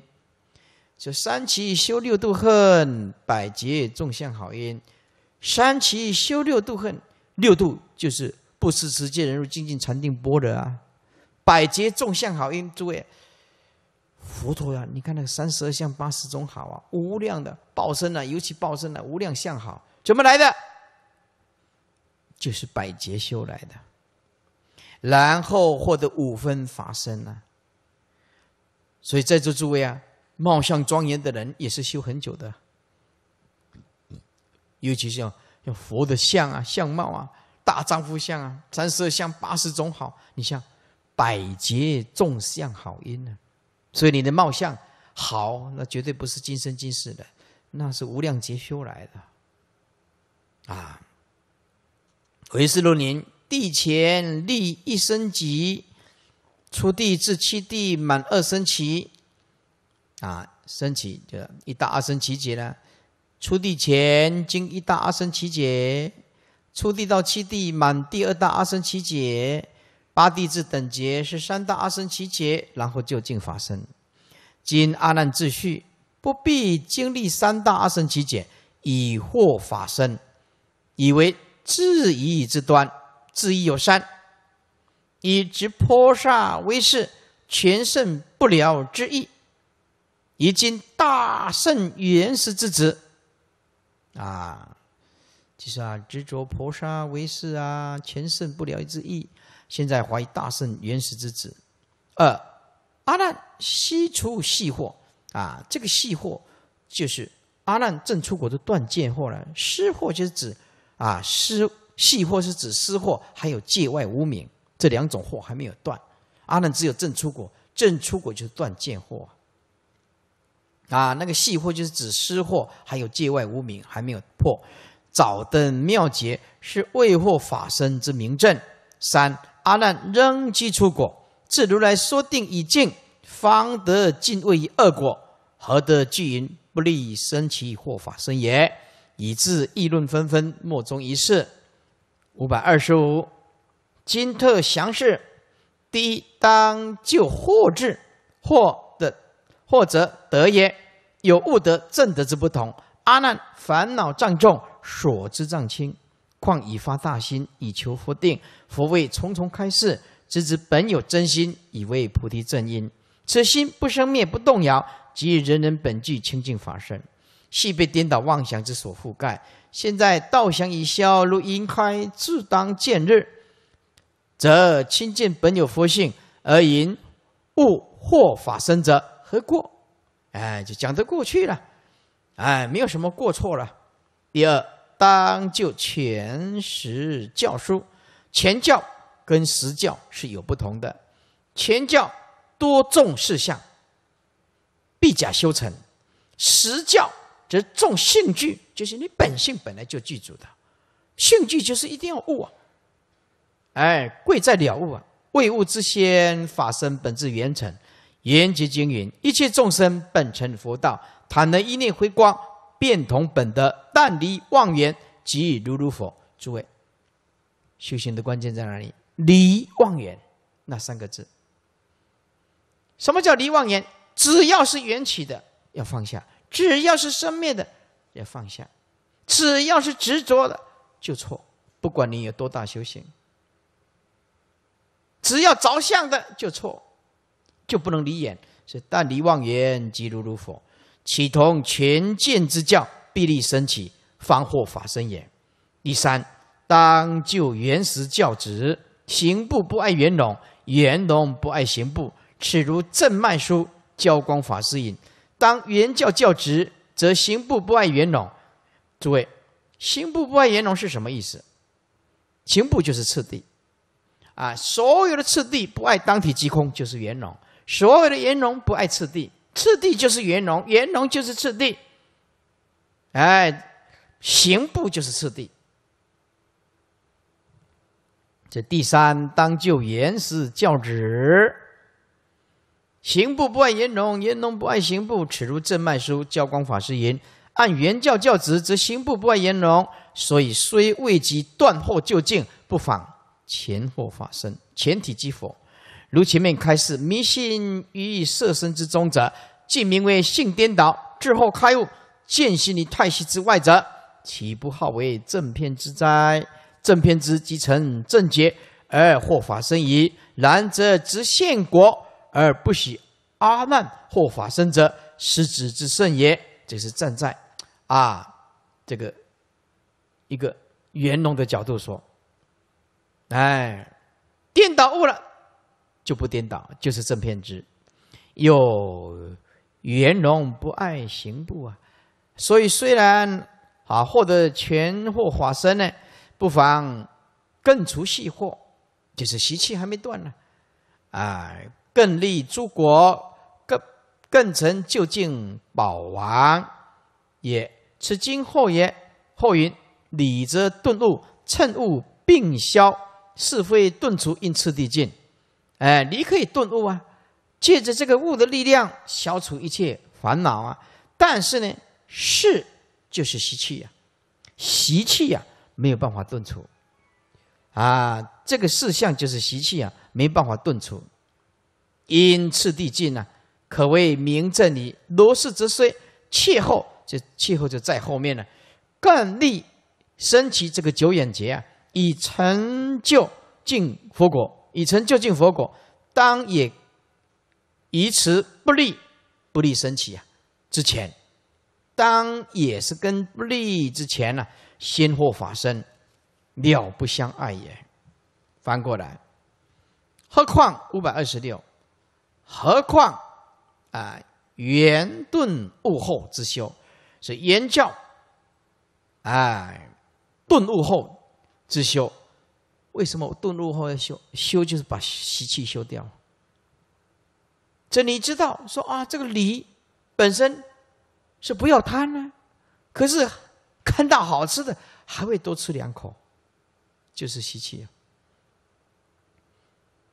这三七修六度恨，百劫众相好因。三七修六度恨，六度就是不思持戒忍辱精进禅定波德啊。百劫众相好因，诸位，佛陀呀，你看那个三十二相八十种好啊，无量的报身啊，尤其报身啊，无量相好，怎么来的？就是百劫修来的，然后获得五分法身呢。所以在座诸位啊，貌相庄严的人也是修很久的，尤其是像像佛的相啊、相貌啊、大丈夫相啊、三十二相、八十种好，你像百劫众相好因呢，所以你的貌相好，那绝对不是今生今世的，那是无量劫修来的啊。回思六年，地前立一生级，出地至七地满二生劫，啊，生起，就一大二生七节了。出地前经一大二生七节，出地到七地满第二大二生七节，八地至等节是三大二生七节，然后就近法身。今阿难自序，不必经历三大二生七节，以获法身，以为。自意之端，自意有三：以及菩萨为事，全胜不了之意；以经大圣原始之子。啊，就是啊，执着菩萨为事啊，全胜不了之意。现在怀疑大圣原始之子。二阿难，西出细货啊，这个细货就是阿难正出国的断剑货了。失货就是指。啊，私系或是指私货，还有界外无名，这两种货还没有断。阿难只有正出国，正出国就是断界货。啊，那个系货就是指私货，还有界外无名还没有破。早登妙劫是未获法身之名证。三阿难仍即出国，至如来说定已尽，方得尽位于二果，何得既云不利于生起获法身也？以至议论纷纷，莫衷一是。五百二十五，今特详示：第一，当就获治。或的，或者得也，有悟得、正德之不同。阿难，烦恼障重，所知障轻，况以发大心，以求佛定。佛为重重开示，直至本有真心，以为菩提正因。此心不生灭，不动摇，即人人本具清净法身。系被颠倒妄想之所覆盖，现在道相已消，如云开，自当见日，则亲近本有佛性，而云悟惑法生者，何过？哎，就讲得过去了，哎，没有什么过错了。第二，当就前时教书，前教跟实教是有不同的，前教多重视项，必假修成，实教。这是种性具，就是你本性本来就具足的。性具就是一定要悟啊，哎，贵在了悟啊。为物之先，法身本质圆成，缘及经云：一切众生本成佛道，倘能一念回光，便同本德；但离妄缘，即如如佛。诸位，修行的关键在哪里？离妄缘，那三个字。什么叫离妄缘？只要是缘起的，要放下。只要是生灭的要放下，只要是执着的就错，不管你有多大修行。只要着相的就错，就不能离眼。是但离妄言即如如佛，岂同权见之教？必立升起方获法身也。第三，当就原始教旨，行部不爱圆融，圆融不爱行部，此如正脉书教光法师引。当元教教职，则行部不爱元龙。诸位，行部不爱元龙是什么意思？行部就是次第，啊，所有的次第不爱当体即空就是元龙，所有的元龙不爱次第，次第就是元龙，元龙就是次第。哎，行部就是次第。这第三当就元师教职。行部不爱言龙，言龙不爱行部。此如正脉书。教光法师言：按原教教旨，则行部不爱言龙，所以虽未及断惑就净，不妨前惑发生。全体即佛，如前面开示，迷信于色身之中者，即名为性颠倒；之后开悟，见性于太息之外者，岂不好为正偏之灾？正偏之即成正解，而惑发生矣。然则执现果。而不喜阿难或法身者，失子之甚也。这是站在啊这个一个圆融的角度说，哎，颠倒误了就不颠倒，就是正偏执。哟，圆融不爱行布啊，所以虽然啊获得全或法身呢，不妨更除细惑，就是习气还没断呢，啊。更利诸国，更更成就近宝王也。此经后也，后云：理则顿悟，趁悟并消；是非顿除，因次递尽。哎，你可以顿悟啊，借着这个悟的力量消除一切烦恼啊。但是呢，事就是习气呀，习气呀没有办法顿除啊。这个事项就是习气啊，没办法顿除。因次递进呢，可谓名正理罗氏之虽气候这气候就在后面了，更立升起这个九眼劫啊，以成就进佛果，以成就进佛果，当也以此不利，不利升起啊之前，当也是跟不利之前呢，先后发生了不相爱也。翻过来，何况五百二十六。何况，啊，缘顿悟后之修，所以言教，哎，顿悟后之修，为什么顿悟后要修？修就是把习气修掉。这你知道，说啊，这个理本身是不要贪呢，可是看到好吃的还会多吃两口，就是习气。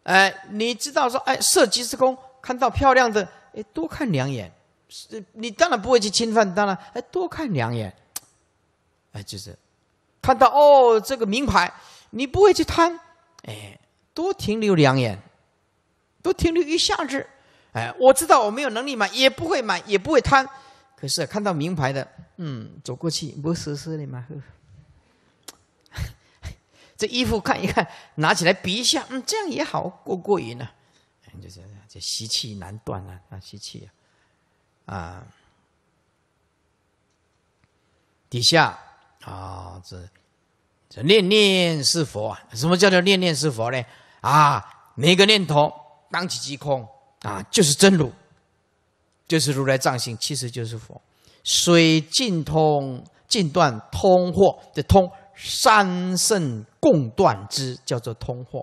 哎，你知道说，哎，设计师工看到漂亮的，哎，多看两眼，是，你当然不会去侵犯，当然，哎，多看两眼，哎，就是，看到哦，这个名牌，你不会去贪，哎，多停留两眼，多停留一下子，哎，我知道我没有能力买，也不会买，也不会贪，可是看到名牌的，嗯，走过去，不是是的嘛，呵。这衣服看一看，拿起来比一下，嗯，这样也好，过过瘾啊！就是这习气难断啊，啊，习气啊，啊，底下啊，这这念念是佛啊？什么叫做念念是佛呢？啊，每一个念头当起即空啊，就是真如，就是如来藏性，其实就是佛。水尽通尽断通惑，这通。三圣共断之，叫做通货；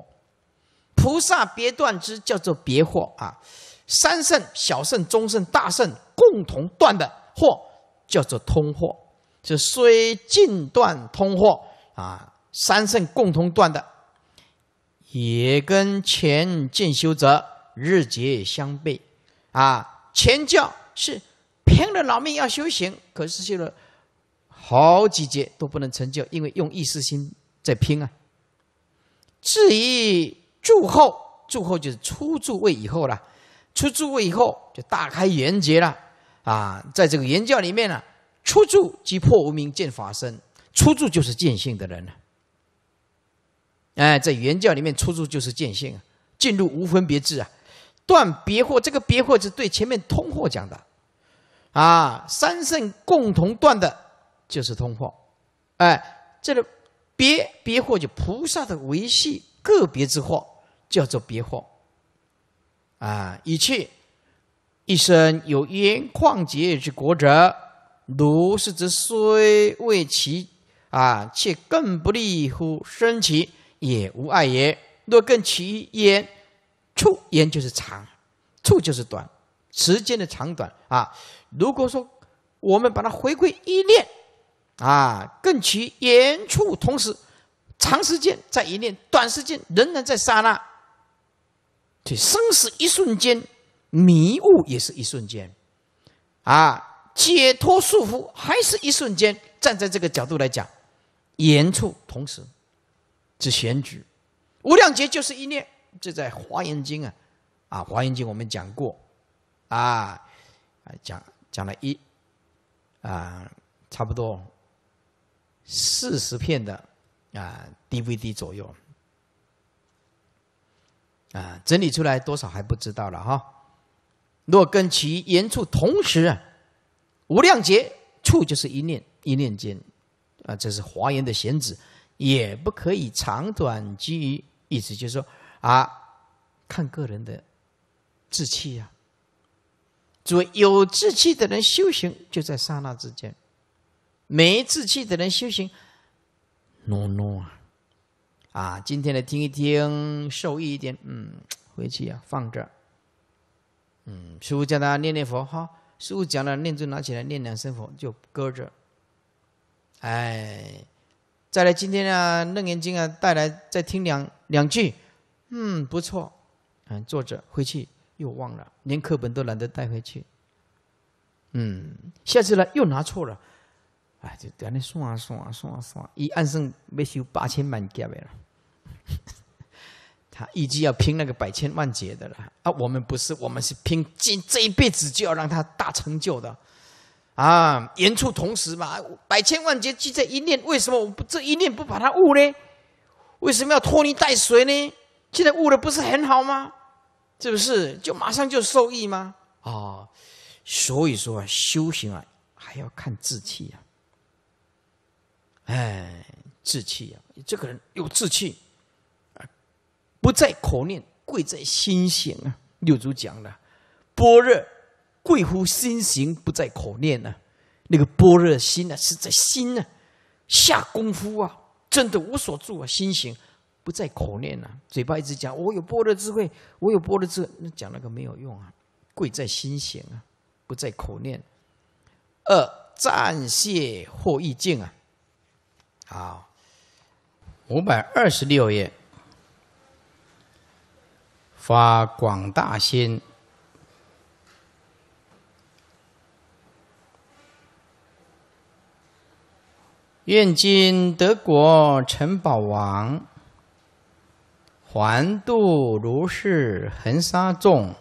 菩萨别断之，叫做别货啊。三圣、小圣、中圣、大圣共同断的货，叫做通货。就虽尽断通货啊，三圣共同断的，也跟前进修者日节相悖啊。前教是拼了老命要修行，可是修了。好几劫都不能成就，因为用意识心在拼啊。至于住后，住后就是初住位以后了，初住位以后就大开圆觉了啊。在这个圆教里面呢，初住即破无明见法身，初住就是见性的人了。哎，在圆教里面，初住就是见性，进入无分别智啊，断别惑。这个别惑是对前面通惑讲的啊，三圣共同断的。就是通货，哎，这个别别货就菩萨的维系个别之货叫做别货，啊，一切一生有缘旷劫之国者，如是之虽未其啊，且更不利乎生其也无碍也。若更其焉，处焉就是长，处就是短，时间的长短啊。如果说我们把它回归依恋。啊，更其远处同时，长时间在一念，短时间仍然在刹那，这生死一瞬间，迷雾也是一瞬间，啊，解脱束缚还是一瞬间。站在这个角度来讲，远处同时，之选举，无量劫就是一念。这在《华严经》啊，啊，《华严经》我们讲过，啊，讲讲了一，啊，差不多。四十片的啊 DVD 左右啊，整理出来多少还不知道了哈。若跟其言处同时，啊，无量劫处就是一念一念间啊，这是华严的贤子，也不可以长短基于意思，就是说啊，看个人的志气呀。作为有志气的人修行就在刹那之间。没志气的人修行，no no 啊！啊，今天来听一听，受益一点。嗯，回去啊，放这儿。嗯，师傅教他念念佛哈。师傅讲了，念珠拿起来念两声佛就搁着。哎，再来今天啊，《楞严经》啊，带来再听两两句。嗯，不错。嗯，坐着回去又忘了，连课本都懒得带回去。嗯，下次来又拿错了。哎，就等你算啊算啊算啊算！伊按算要修八千万劫的了，他一直要拼那个百千万劫的了。啊，我们不是，我们是拼尽这一辈子就要让他大成就的。啊，言处同时嘛，百千万劫就在一念。为什么我不这一念不把它悟呢？为什么要拖泥带水呢？现在悟了不是很好吗？是不是就马上就受益吗？啊，所以说修行啊，还要看志气啊。哎，志气啊，你这个人有志气，不在口念，贵在心行啊。六祖讲了：“般若贵乎心行，不在口念呐。”那个般若心呢，是在心呢，下功夫啊，真的无所住啊。心行不在口念啊那个般若心呢是在心呢下功夫啊真的无所住啊心行不在口念啊嘴巴一直讲，我有般若智慧，我有般若智，那讲那个没有用啊。贵在心行啊，不在口念。二暂谢或意境啊。啊，五百二十六页，发广大心，愿今得果成宝王，环度如是恒沙众，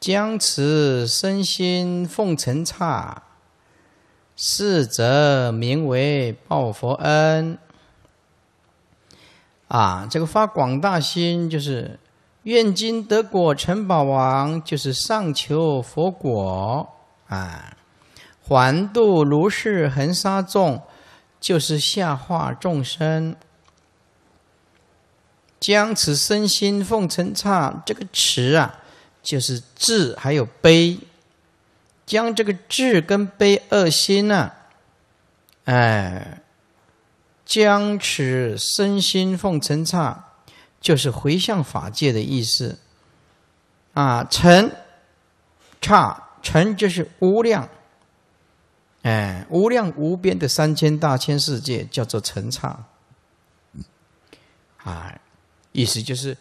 将持身心奉承差。是则名为报佛恩，啊，这个发广大心就是愿今得果成宝王，就是上求佛果啊，还度如是恒沙众，就是下化众生，将此身心奉成刹，这个持啊，就是智还有悲。将这个智跟悲二心呢，哎，僵持身心奉承刹，就是回向法界的意思。啊，尘刹尘就是无量，哎，无量无边的三千大千世界叫做尘刹。啊，意思就是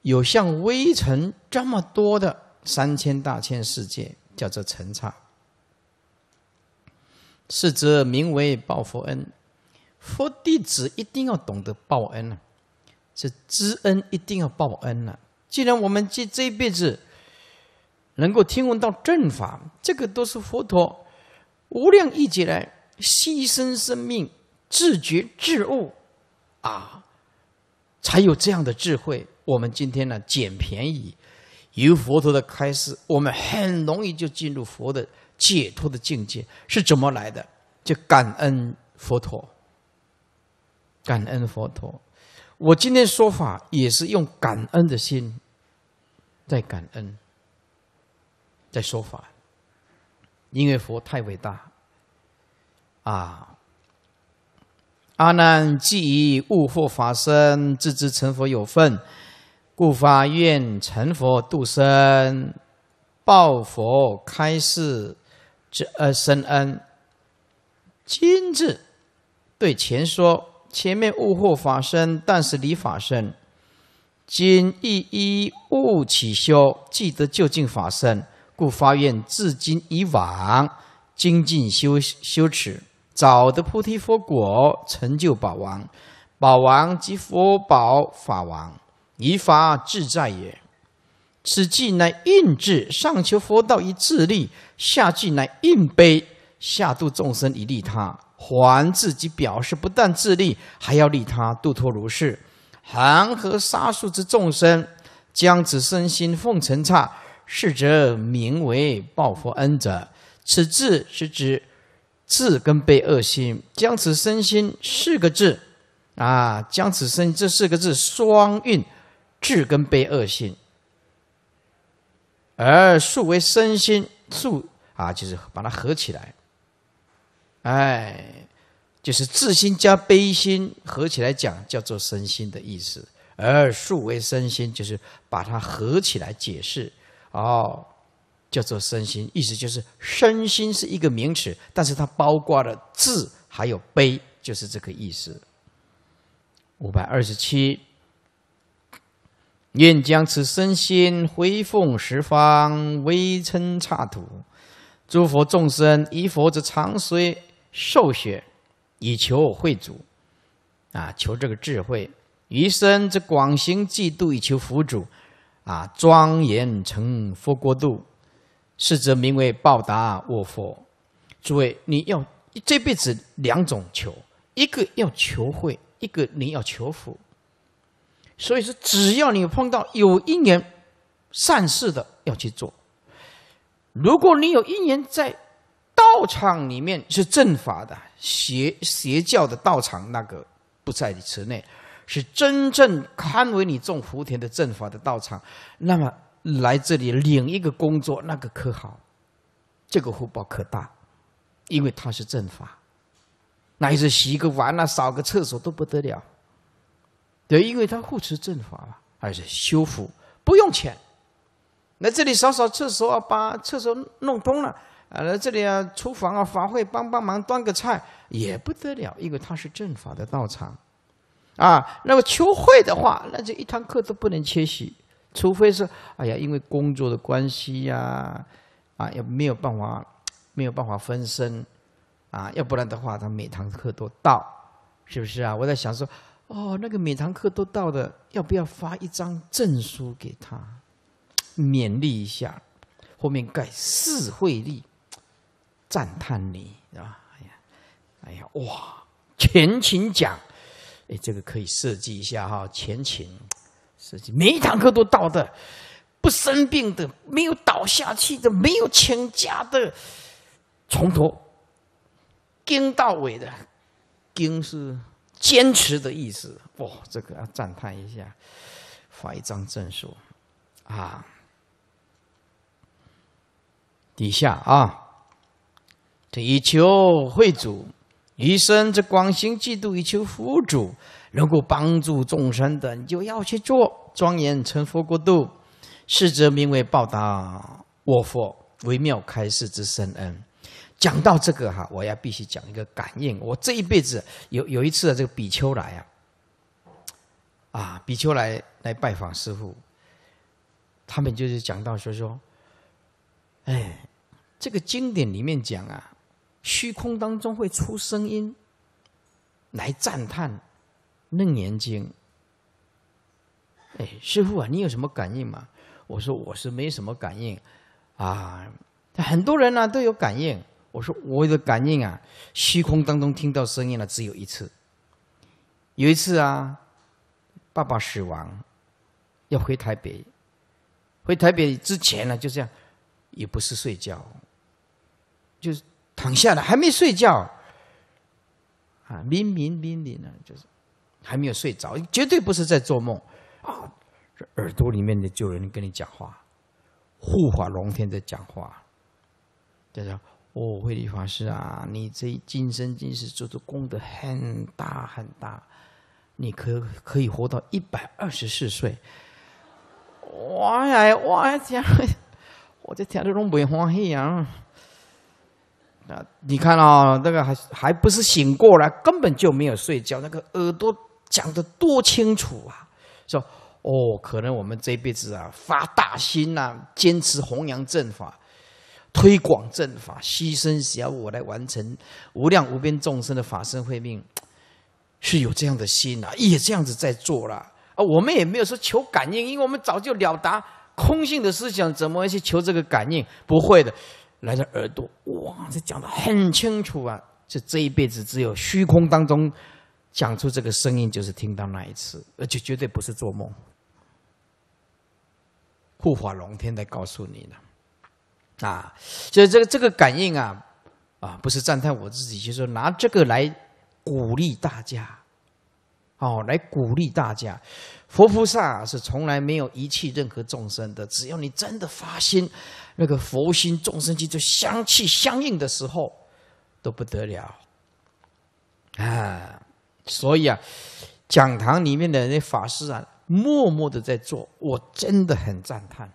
有像微尘这么多的。三千大千世界叫做尘刹，是则名为报佛恩。佛弟子一定要懂得报恩啊，是知恩一定要报恩啊。既然我们这这一辈子能够听闻到正法，这个都是佛陀无量亿劫来牺牲生命、自觉自悟啊，才有这样的智慧。我们今天呢，捡便宜。由佛陀的开始，我们很容易就进入佛的解脱的境界，是怎么来的？就感恩佛陀，感恩佛陀。我今天说法也是用感恩的心，在感恩，在说法，因为佛太伟大，啊！阿难既悟佛法身，自知成佛有份。故发愿成佛度生，报佛开示之恩深恩。今日对前说，前面勿惑法身，但是离法身，今一一勿起修，既得究竟法身，故发愿至今以往精进修修持，早得菩提佛果，成就宝王，宝王即佛宝法王。以法自在也，此即乃应智上求佛道以自利，下句乃应悲下度众生以利他。还自己表示不但自利，还要利他，度脱如是恒河沙数之众生，将此身心奉承差，是则名为报佛恩者。此智是指智跟悲恶心，将此身心四个字啊，将此身这四个字双运。智跟悲恶性，而数为身心数啊，就是把它合起来，哎，就是智心加悲心合起来讲，叫做身心的意思。而数为身心，就是把它合起来解释，哦，叫做身心，意思就是身心是一个名词，但是它包括了智还有悲，就是这个意思。五百二十七。愿将此身心回奉十方微尘刹土，诸佛众生依佛之长随受学，以求慧主，啊，求这个智慧；余生之广行济度以求佛主，啊，庄严成佛国度，是则名为报答我佛。诸位，你要这辈子两种求：一个要求慧，一个你要求福。所以说，只要你碰到有一年善事的要去做，如果你有一年在道场里面是正法的邪邪教的道场，那个不在你池内，是真正堪为你种福田的正法的道场，那么来这里领一个工作，那个可好？这个福报可大，因为它是正法。那也是洗个碗啊，扫个厕所都不得了。对，因为他护持正法嘛，而且修复，不用钱。来这里扫扫厕所，把厕所弄通了啊！来这里啊，厨房啊，法会帮帮忙端个菜也不得了，因为他是正法的道场啊。那么秋会的话，那就一堂课都不能缺席，除非是哎呀，因为工作的关系呀，啊，也没有办法，没有办法分身啊，要不然的话，他每堂课都到，是不是啊？我在想说。哦，那个每堂课都到的，要不要发一张证书给他，勉励一下？后面盖四会立，赞叹你，是吧？哎呀，哎呀，哇，全勤奖！哎，这个可以设计一下哈，全勤设计，每一堂课都到的，不生病的，没有倒下去的，没有请假的，从头跟到尾的跟是。坚持的意思，哇，这个要赞叹一下。发一张证书，啊，底下啊，这一求会主，余生之广行嫉妒，一求福主，能够帮助众生的，你就要去做。庄严成佛国度，是则名为报答我佛微妙开示之深恩。讲到这个哈，我要必须讲一个感应。我这一辈子有有一次，这个比丘来啊，啊，比丘来来拜访师傅，他们就是讲到说说，哎，这个经典里面讲啊，虚空当中会出声音来赞叹《楞严经》。哎，师傅啊，你有什么感应吗？我说我是没什么感应，啊，很多人呢都有感应。我说我的感应啊，虚空当中听到声音了只有一次。有一次啊，爸爸死亡，要回台北，回台北之前呢就这样，也不是睡觉，就是躺下了还没睡觉，啊，明明明哩呢就是，还没有睡着，绝对不是在做梦，啊，耳朵里面的就有人跟你讲话，护法龙天在讲话，叫做哦，慧理法师啊，你这今生今世做的功德很大很大，你可可以活到一百二十四岁。哇呀，哇呀，伙，我在听都拢袂欢喜啊！那你看哦，那个还还不是醒过来，根本就没有睡觉，那个耳朵讲的多清楚啊，说哦，可能我们这辈子啊发大心呐，坚持弘扬正法。推广正法，牺牲小我来完成无量无边众生的法身慧命，是有这样的心呐！也这样子在做了啊！我们也没有说求感应，因为我们早就了达空性的思想，怎么去求这个感应？不会的，来自耳朵。哇，这讲的很清楚啊！就这一辈子只有虚空当中讲出这个声音，就是听到那一次，而且绝对不是做梦。护法龙天在告诉你了。啊，所以这个这个感应啊，啊，不是赞叹我自己，就说拿这个来鼓励大家，哦，来鼓励大家。佛菩萨是从来没有遗弃任何众生的，只要你真的发心，那个佛心众生心就相契相应的时候，都不得了。啊，所以啊，讲堂里面的那法师啊，默默的在做，我真的很赞叹。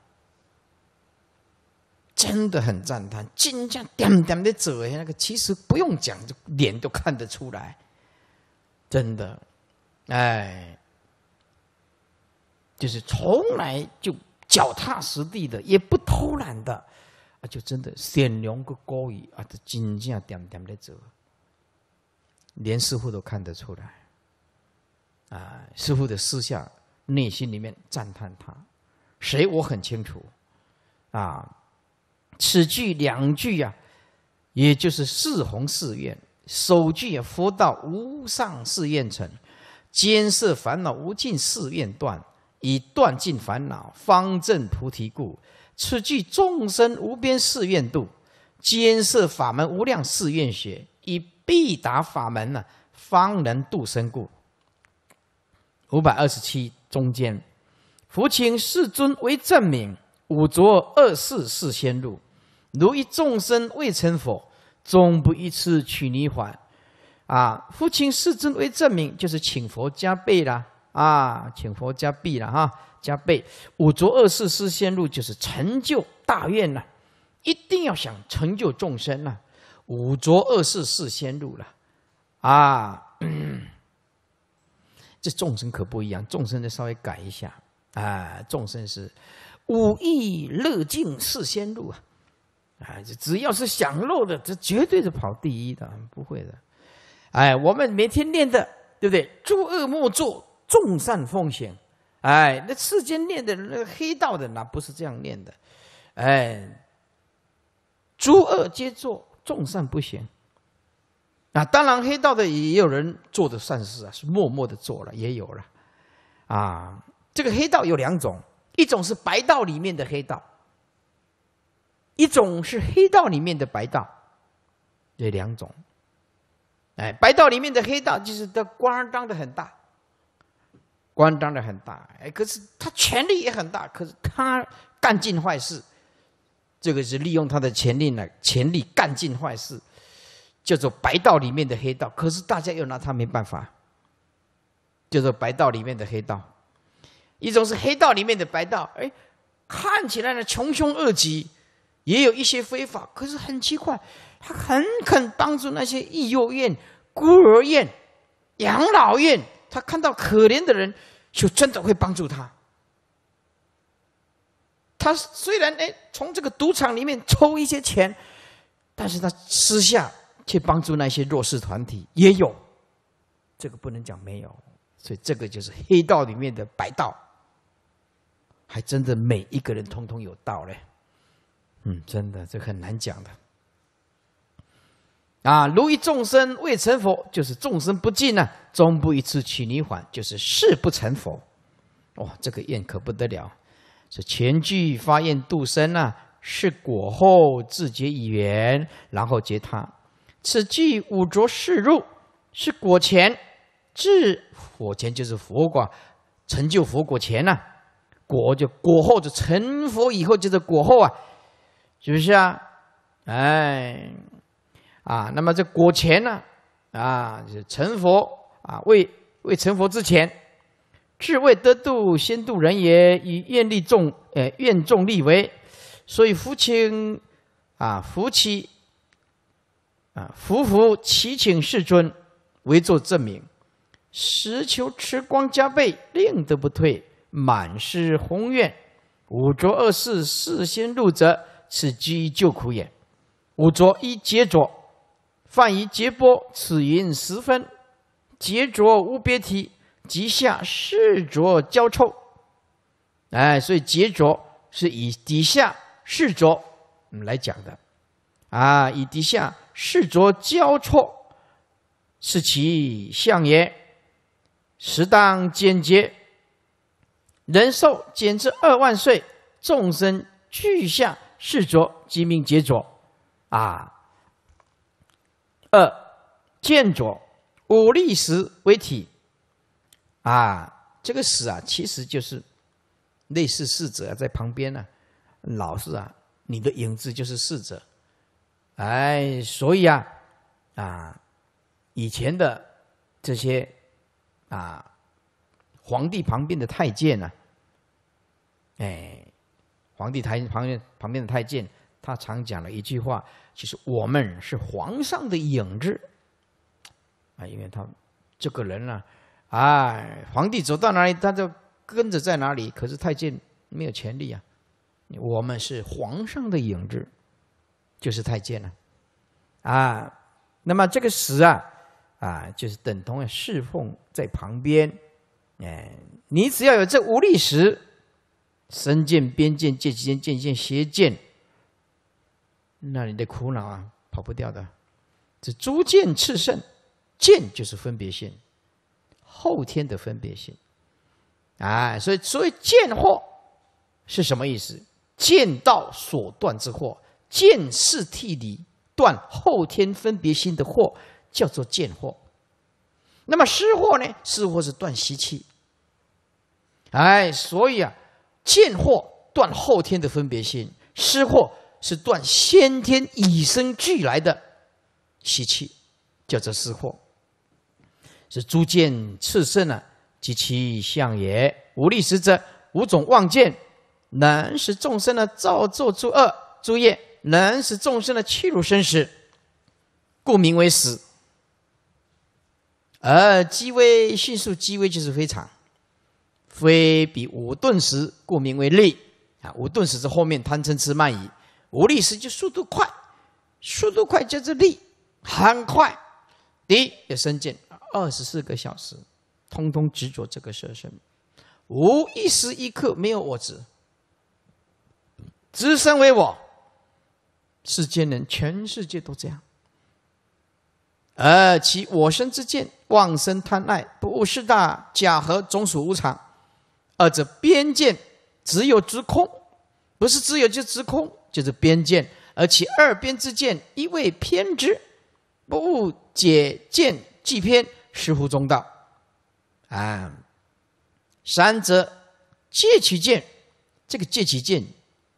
真的很赞叹，金匠点点的走，那个其实不用讲，脸都看得出来。真的，哎，就是从来就脚踏实地的，也不偷懒的，啊，就真的显龙个高义啊，这金匠点点的走，连师傅都看得出来。啊，师傅的私下内心里面赞叹他，谁我很清楚，啊。此句两句呀，也就是四弘誓愿。首句也佛道无上誓愿成，坚摄烦恼无尽誓愿断，以断尽烦恼方证菩提故。此句众生无边誓愿度，坚摄法门无量誓愿学，以必达法门呢，方能度生故。五百二十七中间，佛请世尊为证明五浊二世世仙路。如一众生未成佛，终不一次取泥还。啊，父亲世尊为证明，就是请佛加倍了啊，请佛加倍了哈，加倍。五浊二世四仙路，就是成就大愿了。一定要想成就众生呐，五浊二世四仙路了。啊，这众生可不一样，众生得稍微改一下啊，众生是五欲乐境四仙路啊。啊，只要是享乐的，这绝对是跑第一的，不会的。哎，我们每天念的，对不对？诸恶莫作，众善奉行。哎，那世间念的那个黑道的，那不是这样念的。哎，诸恶皆作，众善不行。啊，当然，黑道的也有人做的善事啊，是默默的做了，也有了。啊，这个黑道有两种，一种是白道里面的黑道。一种是黑道里面的白道，这两种。哎，白道里面的黑道就是的官当的很大，官当的很大，哎，可是他权力也很大，可是他干尽坏事，这个是利用他的权力呢，权力干尽坏事，叫做白道里面的黑道。可是大家又拿他没办法，叫做白道里面的黑道。一种是黑道里面的白道，哎，看起来呢穷凶恶极。也有一些非法，可是很奇怪，他很肯帮助那些幼院、孤儿院、养老院。他看到可怜的人，就真的会帮助他。他虽然哎，从这个赌场里面抽一些钱，但是他私下去帮助那些弱势团体也有，这个不能讲没有。所以这个就是黑道里面的白道，还真的每一个人通通有道嘞。嗯，真的，这很难讲的。啊，如一众生未成佛，就是众生不净呢；终不一次取泥洹，就是誓不成佛。哇，这个愿可不得了！是前句发愿度生呐，是果后自结缘，然后结他。此句五浊世入是果前，至果前就是佛果，成就佛果前呐，果就果后就成佛以后就是果后啊。是不是啊？哎，啊，那么这果前呢？啊，就是成佛啊，未未成佛之前，智未得度，先度人也，以愿力众，呃，愿众力为，所以福清啊，福妻啊，福福祈请世尊为作证明，实求持光加倍，令得不退，满是宏愿，五浊恶世，四心入者。此即救苦也。五浊一结浊，泛于结波。此云十分结浊无别体，即下视浊交错。哎，所以结浊是以底下世浊来讲的。啊，以底下视浊交错，是其相也。时当简洁，人寿减至二万岁，众生俱相。侍着即命结佐，啊，二见佐武力时为体，啊，这个使啊其实就是类似侍者在旁边呢，老是啊你的影子就是侍者，哎，所以啊啊以前的这些啊皇帝旁边的太监呢，哎。皇帝太旁边旁边的太监，他常讲了一句话，就是我们是皇上的影子啊。因为他这个人呢，哎，皇帝走到哪里，他就跟着在哪里。可是太监没有权利啊，我们是皇上的影子，就是太监了啊。那么这个死啊，啊，就是等同侍奉在旁边。哎，你只要有这五粒石。身见、边见、见间、见、戒见、邪见，那你的苦恼啊，跑不掉的。这诸见炽盛，见就是分别心，后天的分别心。哎，所以所谓见惑是什么意思？见道所断之惑，见是替离断后天分别心的惑，叫做见惑。那么失惑呢？失惑是断习气。哎，所以啊。见惑断后天的分别心，失惑是断先天与生俱来的习气，叫做失惑，是诸见炽盛啊，及其相也。无力实者，五种妄见，能使众生的造作诸恶诸业，能使众生的欺入生死，故名为死。而机微迅速，机微就是非常。非彼无顿时，故名为力。啊，无顿时是后面贪嗔痴慢疑，无力时就速度快，速度快就是力，很快。第一也生见，二十四个小时，通通执着这个色身，无一时一刻没有我执，只身为我。世间人，全世界都这样。而其我身之见，妄生贪爱，不悟大假和终属无常。二者边见，只有之空，不是只有就之空，就是边见。而且二边之见，一味偏执，不解见即偏，失乎中道。啊，三者戒其见，这个戒其见，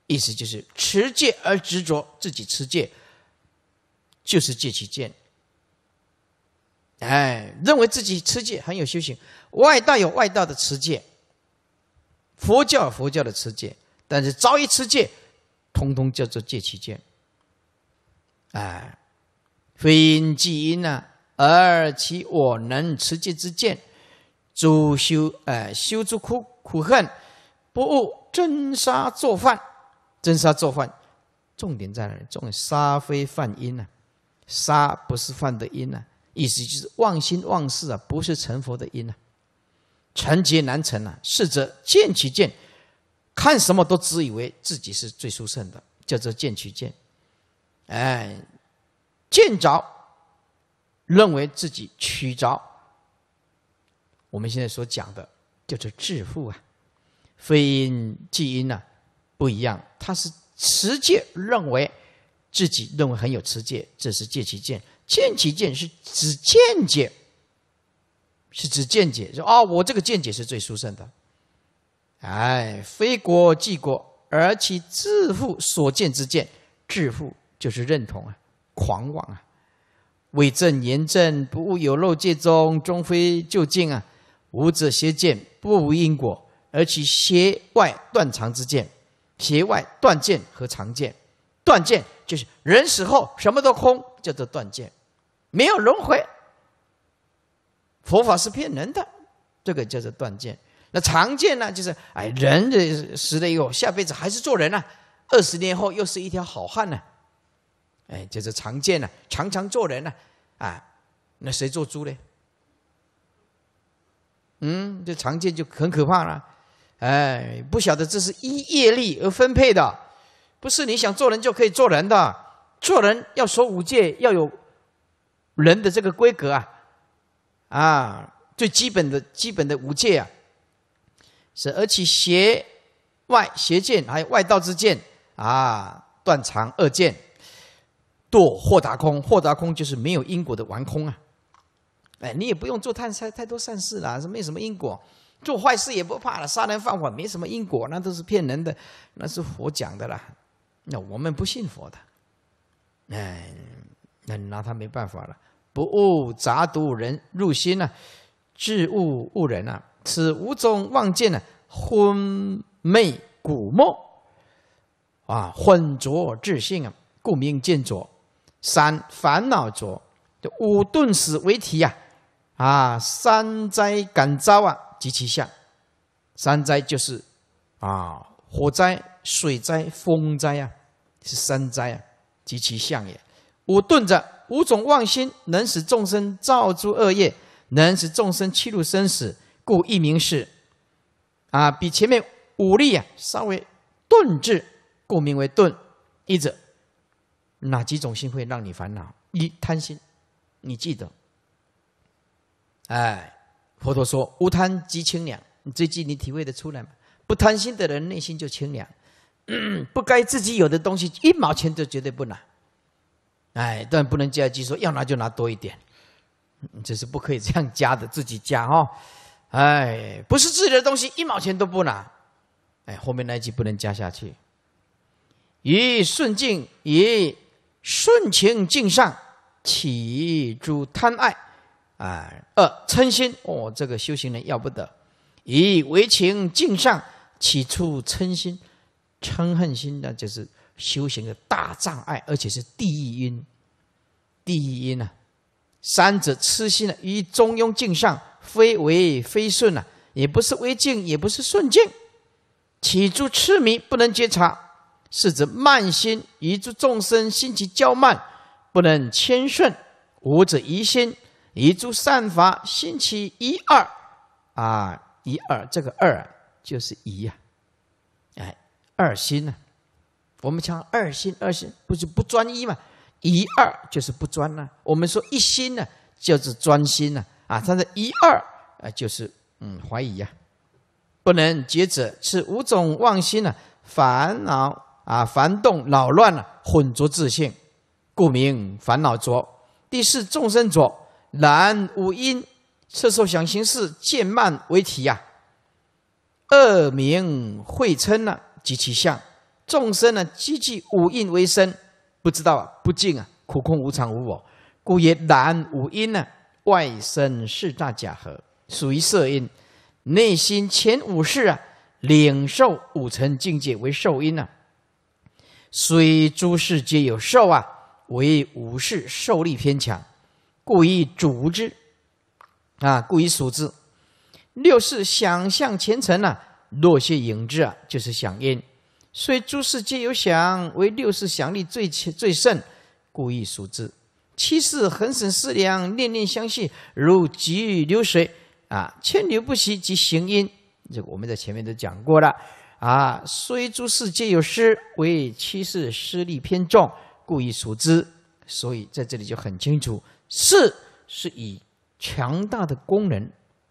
意思就是持戒而执着自己持戒，就是戒其见。哎，认为自己持戒很有修行，外道有外道的持戒。佛教佛教的持戒，但是遭一持戒，通通叫做戒起戒。哎，非因即因啊，而其我能持戒之见，诸修哎修诸苦苦恨，不悟真杀做饭，真杀做饭，重点在哪里？点杀非犯因呐，杀不是犯的因呐，意思就是忘心忘事啊，不是成佛的因呐。成劫难成啊！是则见其见，看什么都自以为自己是最殊胜的，叫做见其见。哎，见着，认为自己取着。我们现在所讲的，叫做致富啊，非因即因呢，不一样。他是持戒，认为自己认为很有持戒，这是见其见。见其见是只见解。是指见解，说啊，我这个见解是最殊胜的。哎，非国即国，而其自负所见之见，自负就是认同啊，狂妄啊，为正言正，不悟有漏界中终非究竟啊。无者邪见，不无因果，而其邪外断常之见，邪外断见和常见，断见就是人死后什么都空，叫做断见，没有轮回。佛法是骗人的，这个叫做断见。那常见呢，就是哎，人的死了以后，下辈子还是做人呢二十年后又是一条好汉呢。哎，就是常见了，常常做人呢，啊，那谁做猪呢？嗯，这常见就很可怕了，哎，不晓得这是依业力而分配的，不是你想做人就可以做人的，做人要守五戒，要有人的这个规格啊。啊，最基本的基本的五戒啊，是而且邪外邪见还有外道之见啊，断常二见，堕豁达空，豁达空就是没有因果的玩空啊，哎，你也不用做太太太多善事了，是没什么因果，做坏事也不怕了，杀人放火没什么因果，那都是骗人的，那是佛讲的啦，那我们不信佛的，哎，那你拿他没办法了。不误杂毒人入心呐，置误误人呐，此五种妄见呐，昏昧古墨啊，混浊智性啊，故名见浊。三烦恼浊，五顿死为体呀，啊，三灾感召啊，及其相。三灾就是啊，火灾、水灾、风灾啊，是三灾啊，及其相也。五顿者。五种妄心能使众生造诸恶业，能使众生欺入生死，故一名是啊。比前面五力啊稍微钝智，故名为钝。一者，哪几种心会让你烦恼？一贪心，你记得？哎，佛陀说无贪即清凉，你最近你体会的出来吗？不贪心的人内心就清凉，不该自己有的东西一毛钱都绝对不拿。哎，但不能加句说要拿就拿多一点，这是不可以这样加的，自己加哦。哎，不是自己的东西一毛钱都不拿。哎，后面那句不能加下去。以顺境，以顺情境善，起诸贪爱啊。二嗔心，哦，这个修行人要不得。以为情境善，起出嗔心、嗔恨心，那就是。修行的大障碍，而且是第一因，第一因啊！三者痴心呢，与中庸镜像，非为非顺啊，也不是微静，也不是顺静。起诸痴迷，不能觉察，是指慢心；一诸众生心其较慢，不能谦顺。五者疑心，一诸善法心其一二啊，一二，这个二就是疑呀，哎，二心呢？我们讲二心，二心不是不专一嘛？一、二就是不专呢。我们说一心呢，就是专心呢。啊，他的一、二啊，就是嗯，怀疑呀，不能抉择，是五种妄心呢，烦恼啊，烦动扰乱了，混浊自性，故名烦恼浊。第四众生浊，然五阴、色、受、想、行、识，渐慢为体呀，恶名会称呢，及其相。众生呢，积聚五蕴为身，不知道啊，不净啊，苦空无常无我，故也难五因呢，外身四大假合，属于色因；内心前五世啊，领受五层境界为受因啊。虽诸世皆有受啊，为五世受力偏强，故以主之啊，故以属之。六是想象前尘呢，落些影子啊，就是想因。虽诸事皆有想，唯六事想力最最甚，故意熟之。七事恒审思量，念念相信，如急雨流水，啊，千流不息即行音。这个我们在前面都讲过了，啊，虽诸事皆有失，唯七事失利偏重，故意熟之。所以在这里就很清楚，事是以强大的功能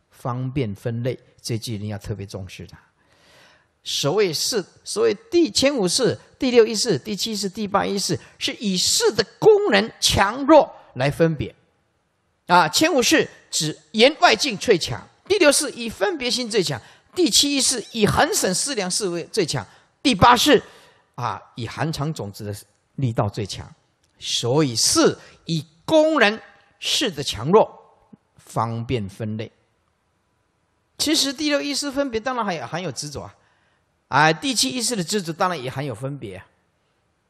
方便分类，这句定要特别重视的。所谓四，所谓第前五世、第六一世、第七世、第八一世，是以世的功能强弱来分别。啊，前五世指沿外境最强，第六世以分别心最强，第七一世以恒省思量势为最强，第八世啊，以寒藏种子的力道最强。所以，是以功能势的强弱方便分类。其实，第六一式分别当然还有含有执着啊。哎，第七意识的执着当然也含有分别，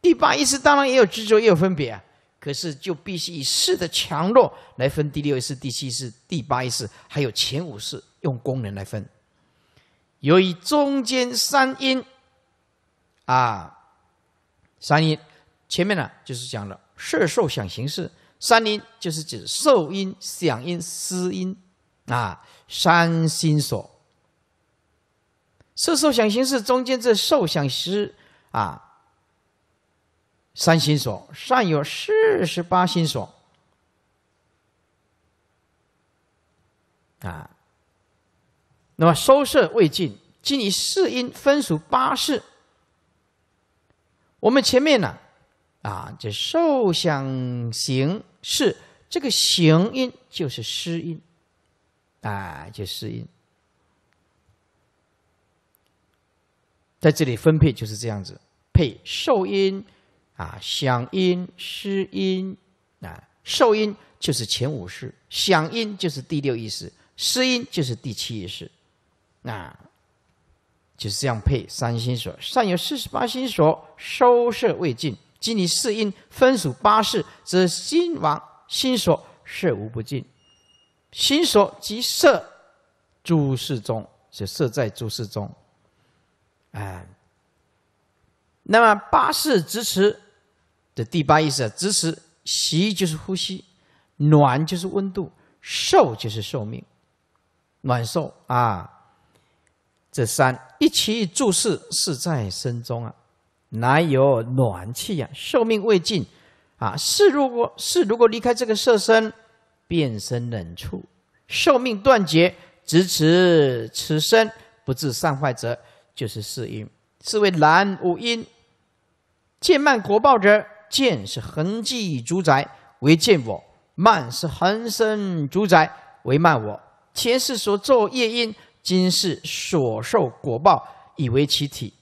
第八意识当然也有执着也有分别，可是就必须以事的强弱来分，第六意识、第七意识、第八意识，还有前五识，用功能来分。由于中间三因，啊，三因，前面呢就是讲了色受想行识，三因就是指受因、想因、思因，啊，三心所。色受想行识中间这受想识啊，三心所，善有四十八心所啊。那么收摄未尽，尽以四因分属八事。我们前面呢，啊，这受想行识这个行因就是湿因，啊，就是因。在这里分配就是这样子，配受音，啊，响音、失音，啊，受音就是前五识，响音就是第六意识，失音就是第七意识，啊，就是这样配三心锁，善有四十八心所，收摄未尽，今你四音分属八事，则心王心所摄无不尽。心所即摄诸事中，是摄在诸事中。哎，那么八是支持的第八意思，支持息就是呼吸，暖就是温度，寿就是寿命，暖寿啊，这三一起注视是在身中啊，乃有暖气啊，寿命未尽啊。是如果是如果离开这个色身，变身冷处，寿命断绝，支持此身不至善坏者。就是四因，是为男五因。见慢果报者，见是痕迹主宰为见我，慢是恒生主宰为慢我。前世所作业因，今世所受果报，以为其体。